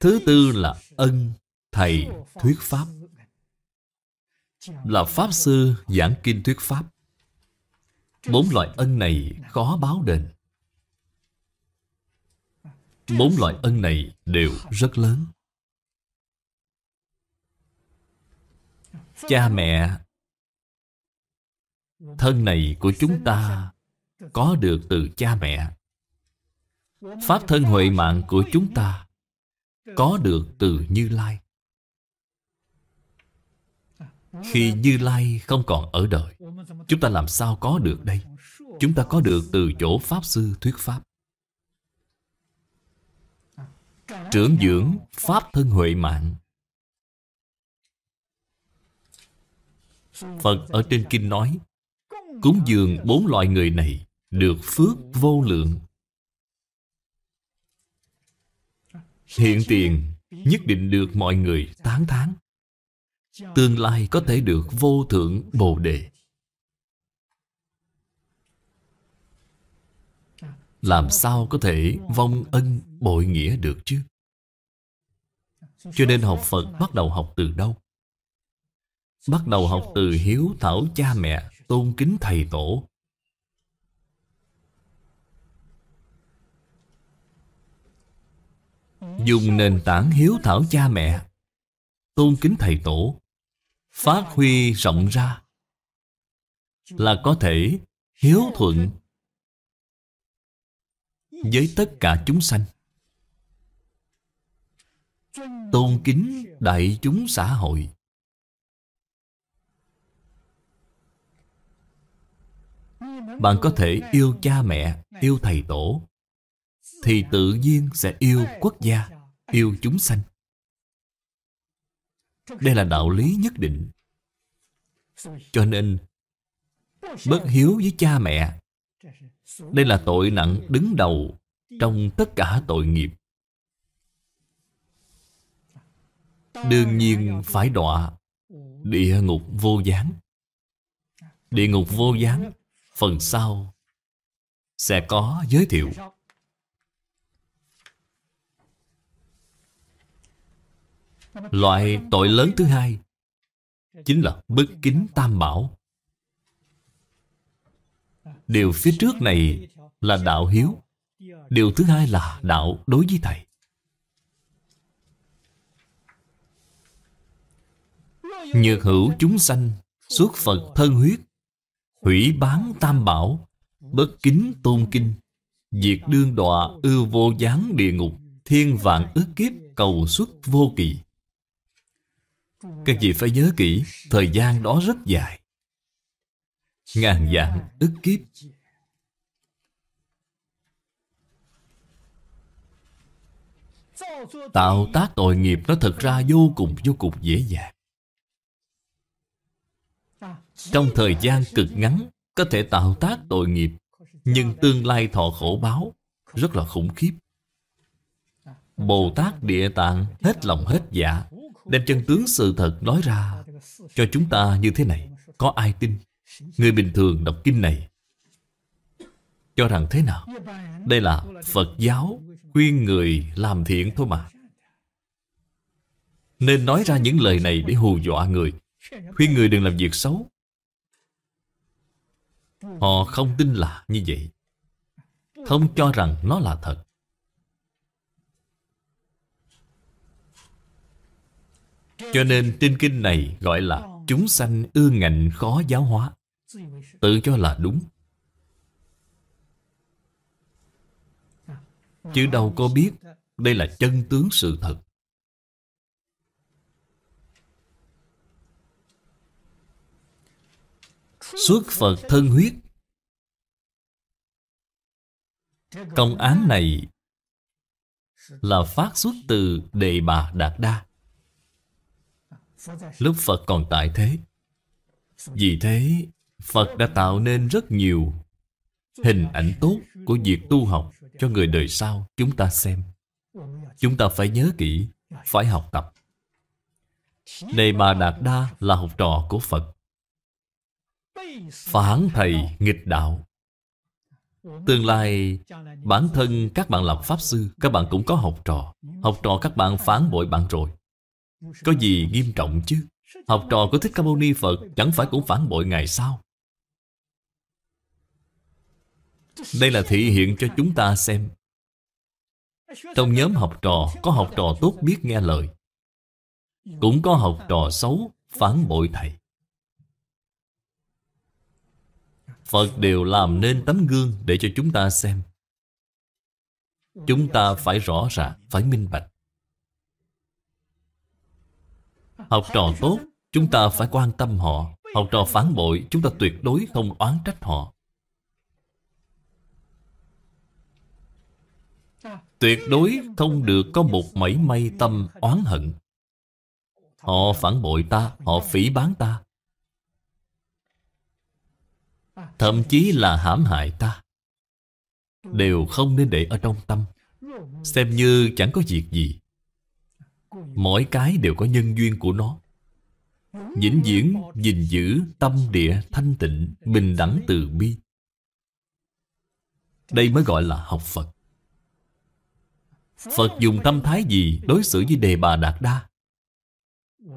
Thứ tư là ân thầy thuyết pháp là pháp sư giảng kinh thuyết pháp bốn loại ân này khó báo đền bốn loại ân này đều rất lớn cha mẹ thân này của chúng ta có được từ cha mẹ pháp thân huệ mạng của chúng ta có được từ như lai khi Như Lai không còn ở đời Chúng ta làm sao có được đây Chúng ta có được từ chỗ Pháp Sư thuyết Pháp Trưởng dưỡng Pháp thân huệ mạng Phật ở trên kinh nói Cúng dường bốn loại người này Được phước vô lượng Hiện tiền nhất định được mọi người tán thán tương lai có thể được vô thượng bồ đề làm sao có thể vong ân bội nghĩa được chứ cho nên học phật bắt đầu học từ đâu bắt đầu học từ hiếu thảo cha mẹ tôn kính thầy tổ dùng nền tảng hiếu thảo cha mẹ tôn kính thầy tổ phát huy rộng ra là có thể hiếu thuận với tất cả chúng sanh tôn kính đại chúng xã hội bạn có thể yêu cha mẹ yêu thầy tổ thì tự nhiên sẽ yêu quốc gia yêu chúng sanh đây là đạo lý nhất định Cho nên Bất hiếu với cha mẹ Đây là tội nặng đứng đầu Trong tất cả tội nghiệp Đương nhiên phải đọa Địa ngục vô gián Địa ngục vô gián Phần sau Sẽ có giới thiệu Loại tội lớn thứ hai Chính là bất kính tam bảo Điều phía trước này là đạo hiếu Điều thứ hai là đạo đối với Thầy Nhược hữu chúng sanh Xuất Phật thân huyết Hủy bán tam bảo Bất kính tôn kinh Diệt đương đọa ư vô gián địa ngục Thiên vạn ước kiếp cầu xuất vô kỳ các vị phải nhớ kỹ Thời gian đó rất dài Ngàn dạng ức kiếp Tạo tác tội nghiệp nó thật ra vô cùng vô cùng dễ dàng Trong thời gian cực ngắn Có thể tạo tác tội nghiệp Nhưng tương lai thọ khổ báo Rất là khủng khiếp Bồ Tát Địa Tạng hết lòng hết dạ Đem chân tướng sự thật nói ra Cho chúng ta như thế này Có ai tin Người bình thường đọc kinh này Cho rằng thế nào Đây là Phật giáo Khuyên người làm thiện thôi mà Nên nói ra những lời này để hù dọa người Khuyên người đừng làm việc xấu Họ không tin là như vậy Không cho rằng nó là thật Cho nên trên kinh này gọi là Chúng sanh ưa ngành khó giáo hóa Tự cho là đúng Chứ đâu có biết Đây là chân tướng sự thật Xuất Phật thân huyết Công án này Là phát xuất từ Đề Bà Đạt Đa Lúc Phật còn tại thế Vì thế Phật đã tạo nên rất nhiều Hình ảnh tốt của việc tu học Cho người đời sau chúng ta xem Chúng ta phải nhớ kỹ Phải học tập Này Bà Đạt Đa là học trò của Phật Phản thầy nghịch đạo Tương lai bản thân các bạn làm Pháp Sư Các bạn cũng có học trò Học trò các bạn phản bội bạn rồi có gì nghiêm trọng chứ Học trò của Thích Ca Mâu Ni Phật Chẳng phải cũng phản bội Ngài sao Đây là thị hiện cho chúng ta xem Trong nhóm học trò Có học trò tốt biết nghe lời Cũng có học trò xấu Phản bội thầy Phật đều làm nên tấm gương Để cho chúng ta xem Chúng ta phải rõ ràng Phải minh bạch Học trò tốt Chúng ta phải quan tâm họ Học trò phản bội Chúng ta tuyệt đối không oán trách họ Tuyệt đối không được có một mảy may tâm oán hận Họ phản bội ta Họ phỉ bán ta Thậm chí là hãm hại ta Đều không nên để ở trong tâm Xem như chẳng có việc gì Mỗi cái đều có nhân duyên của nó vĩnh viễn gìn giữ tâm địa thanh tịnh bình đẳng từ bi đây mới gọi là học phật phật dùng tâm thái gì đối xử với đề bà đạt đa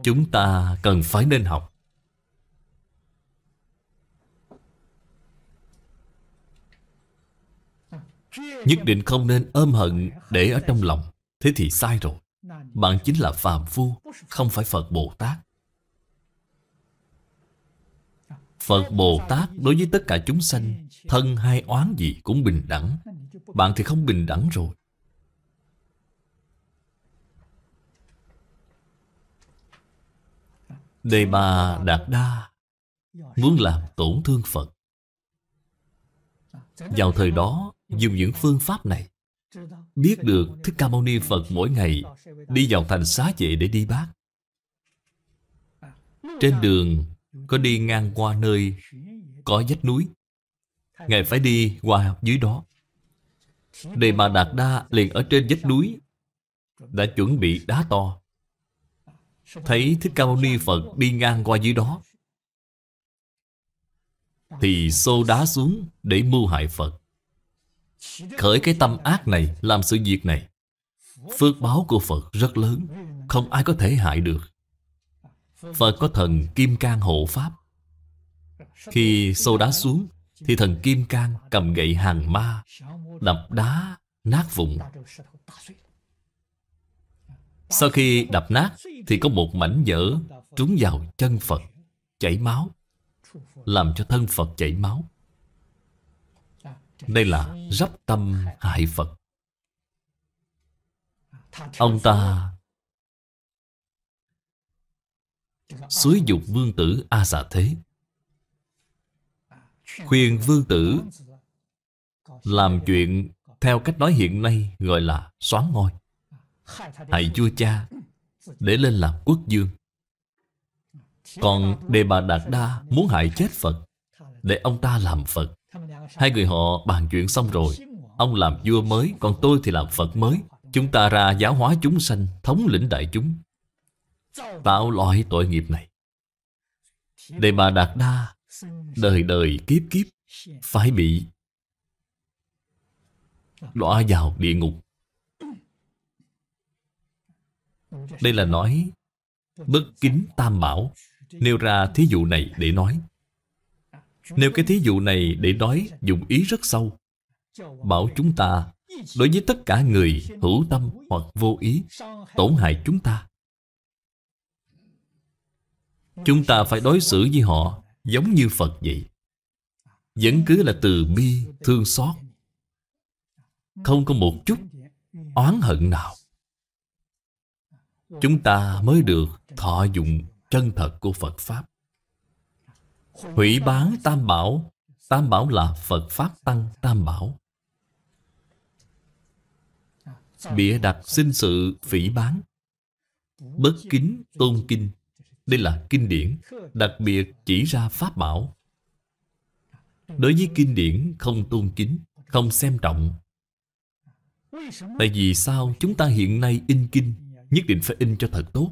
chúng ta cần phải nên học nhất định không nên ôm hận để ở trong lòng thế thì sai rồi bạn chính là phàm phu không phải phật bồ tát phật bồ tát đối với tất cả chúng sanh thân hay oán gì cũng bình đẳng bạn thì không bình đẳng rồi đề bà đạt đa muốn làm tổn thương phật vào thời đó dùng những phương pháp này biết được Thích Ca Mâu Ni Phật mỗi ngày đi vào thành xá vệ để đi bát. Trên đường có đi ngang qua nơi có vách núi. Ngài phải đi qua dưới đó. Đề Mà Đạt Đa liền ở trên vách núi đã chuẩn bị đá to. Thấy Thích Ca Mâu Ni Phật đi ngang qua dưới đó thì xô đá xuống để mưu hại Phật. Khởi cái tâm ác này Làm sự việc này Phước báo của Phật rất lớn Không ai có thể hại được Phật có thần Kim Cang hộ Pháp Khi xô đá xuống Thì thần Kim Cang cầm gậy hàng ma Đập đá nát vụn Sau khi đập nát Thì có một mảnh vỡ trúng vào chân Phật Chảy máu Làm cho thân Phật chảy máu đây là rắp tâm hại Phật Ông ta Xúi dục vương tử A Xà Thế Khuyên vương tử Làm chuyện theo cách nói hiện nay gọi là xoán ngôi Hại vua cha Để lên làm quốc dương Còn Đề Bà Đạt Đa muốn hại chết Phật Để ông ta làm Phật Hai người họ bàn chuyện xong rồi Ông làm vua mới Còn tôi thì làm Phật mới Chúng ta ra giáo hóa chúng sanh Thống lĩnh đại chúng Tạo loại tội nghiệp này Đề bà Đạt Đa Đời đời kiếp kiếp Phải bị lọa vào địa ngục Đây là nói Bất kính tam bảo Nêu ra thí dụ này để nói nếu cái thí dụ này để nói dụng ý rất sâu Bảo chúng ta Đối với tất cả người hữu tâm hoặc vô ý Tổn hại chúng ta Chúng ta phải đối xử với họ Giống như Phật vậy Vẫn cứ là từ bi, thương xót Không có một chút oán hận nào Chúng ta mới được thọ dụng chân thật của Phật Pháp Hủy bán tam bảo Tam bảo là Phật Pháp Tăng tam bảo Bịa đặt sinh sự phỉ bán Bất kính tôn kinh Đây là kinh điển Đặc biệt chỉ ra Pháp bảo Đối với kinh điển không tôn kính Không xem trọng Tại vì sao chúng ta hiện nay in kinh Nhất định phải in cho thật tốt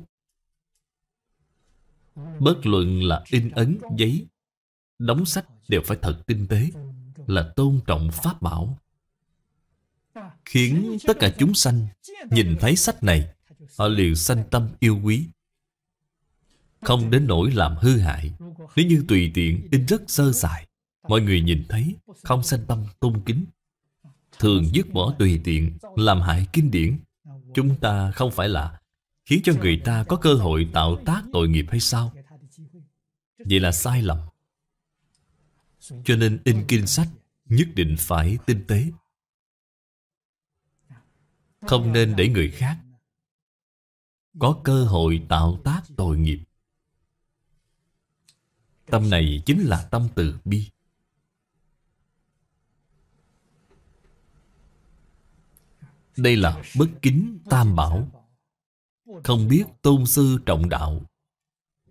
Bất luận là in ấn, giấy Đóng sách đều phải thật tinh tế Là tôn trọng pháp bảo Khiến tất cả chúng sanh Nhìn thấy sách này Họ liền sanh tâm yêu quý Không đến nỗi làm hư hại Nếu như tùy tiện in rất sơ sài Mọi người nhìn thấy Không sanh tâm tôn kính Thường dứt bỏ tùy tiện Làm hại kinh điển Chúng ta không phải là Khiến cho người ta có cơ hội tạo tác tội nghiệp hay sao Vậy là sai lầm cho nên in kinh sách nhất định phải tinh tế không nên để người khác có cơ hội tạo tác tội nghiệp tâm này chính là tâm từ bi đây là bất kính tam bảo không biết tôn sư trọng đạo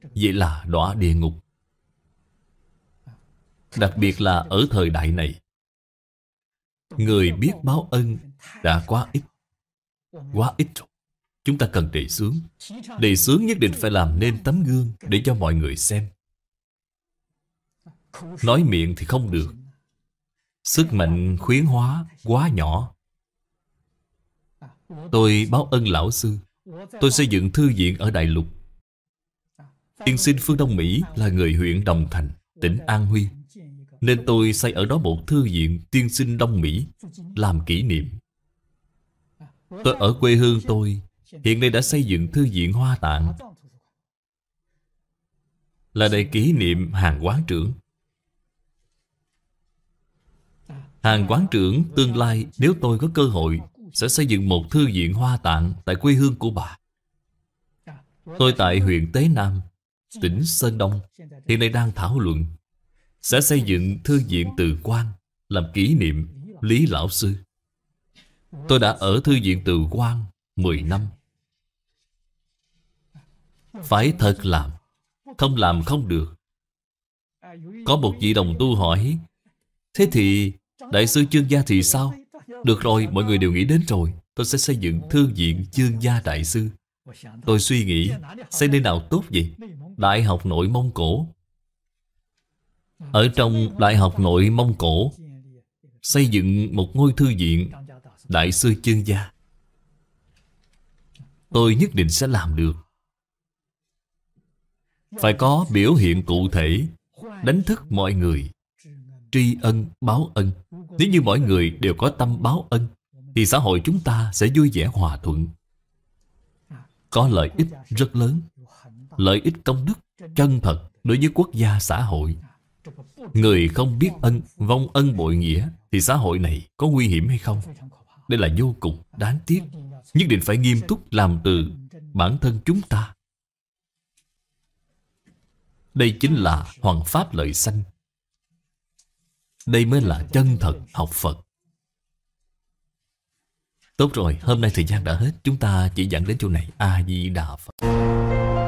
vậy là đọa địa ngục đặc biệt là ở thời đại này. Người biết báo ân đã quá ít. Quá ít rồi. Chúng ta cần đề xướng. Đề xướng nhất định phải làm nên tấm gương để cho mọi người xem. Nói miệng thì không được. Sức mạnh khuyến hóa quá nhỏ. Tôi báo ân lão sư. Tôi xây dựng thư viện ở Đại Lục. Tiên sinh Phương Đông Mỹ là người huyện Đồng Thành, tỉnh An Huy. Nên tôi xây ở đó một thư viện tiên sinh Đông Mỹ Làm kỷ niệm Tôi ở quê hương tôi Hiện nay đã xây dựng thư viện Hoa Tạng Là để kỷ niệm hàng quán trưởng Hàng quán trưởng tương lai nếu tôi có cơ hội Sẽ xây dựng một thư viện Hoa Tạng tại quê hương của bà Tôi tại huyện Tế Nam, tỉnh Sơn Đông Hiện nay đang thảo luận sẽ xây dựng thư viện từ quan Làm kỷ niệm Lý Lão Sư Tôi đã ở thư viện từ quan 10 năm Phải thật làm Không làm không được Có một vị đồng tu hỏi Thế thì Đại sư chương gia thì sao Được rồi mọi người đều nghĩ đến rồi Tôi sẽ xây dựng thư viện chương gia đại sư Tôi suy nghĩ Xây nơi nào tốt vậy Đại học nội Mông Cổ ở trong Đại học nội Mông Cổ Xây dựng một ngôi thư viện Đại sư chương gia Tôi nhất định sẽ làm được Phải có biểu hiện cụ thể Đánh thức mọi người Tri ân, báo ân Nếu như mọi người đều có tâm báo ân Thì xã hội chúng ta sẽ vui vẻ hòa thuận Có lợi ích rất lớn Lợi ích công đức chân thật đối với quốc gia xã hội Người không biết ân, vong ân bội nghĩa Thì xã hội này có nguy hiểm hay không? Đây là vô cùng đáng tiếc Nhất định phải nghiêm túc làm từ bản thân chúng ta Đây chính là hoàng pháp lợi sanh Đây mới là chân thật học Phật Tốt rồi, hôm nay thời gian đã hết Chúng ta chỉ dẫn đến chỗ này A-di-đà Phật